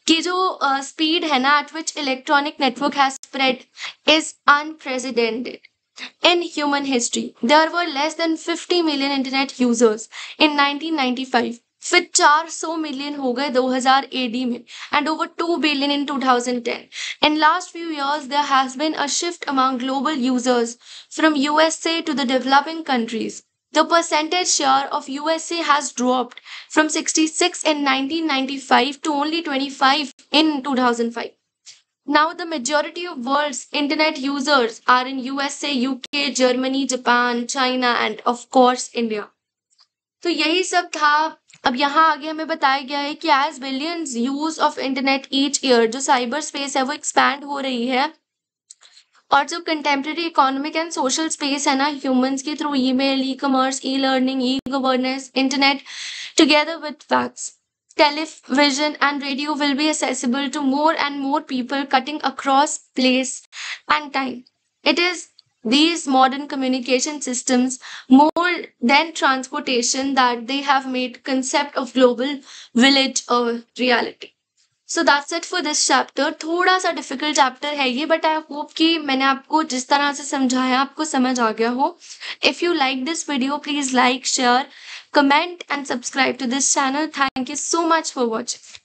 कि जो स्पीड है ना at which electronic network has spread is unprecedented in human history there were less than 50 million internet users in 1995. फिर 400 मिलियन हो गए 2000 एडी में and over 2 billion in 2010 in last few years there has been a shift among global users from USA to the developing countries the percentage share of USA has dropped from 66 in 1995 to only 25 in 2005. Now the majority of world's internet users are in USA, UK, Germany, Japan, China and of course India. So यही sab tha अब यहाँ आगे हमें बताया गया है कि as billions use of internet each year जो साइबर स्पेस है वो एक्सपैंड हो रही है और जब contemporary economic and social space है humans' ह्यूमंस के through email e commerce e learning e governance internet together with facts television and radio will be accessible to more and more people cutting across place and time. It is these modern communication systems more than transportation that they have made concept of global village a reality. So that's it for this chapter थोड़ा सा difficult chapter है ये but I hope कि मैंने आपको जिस तरह से समझाया आपको समझ आ गया हो if you like this video please like share comment and subscribe to this channel thank you so much for watching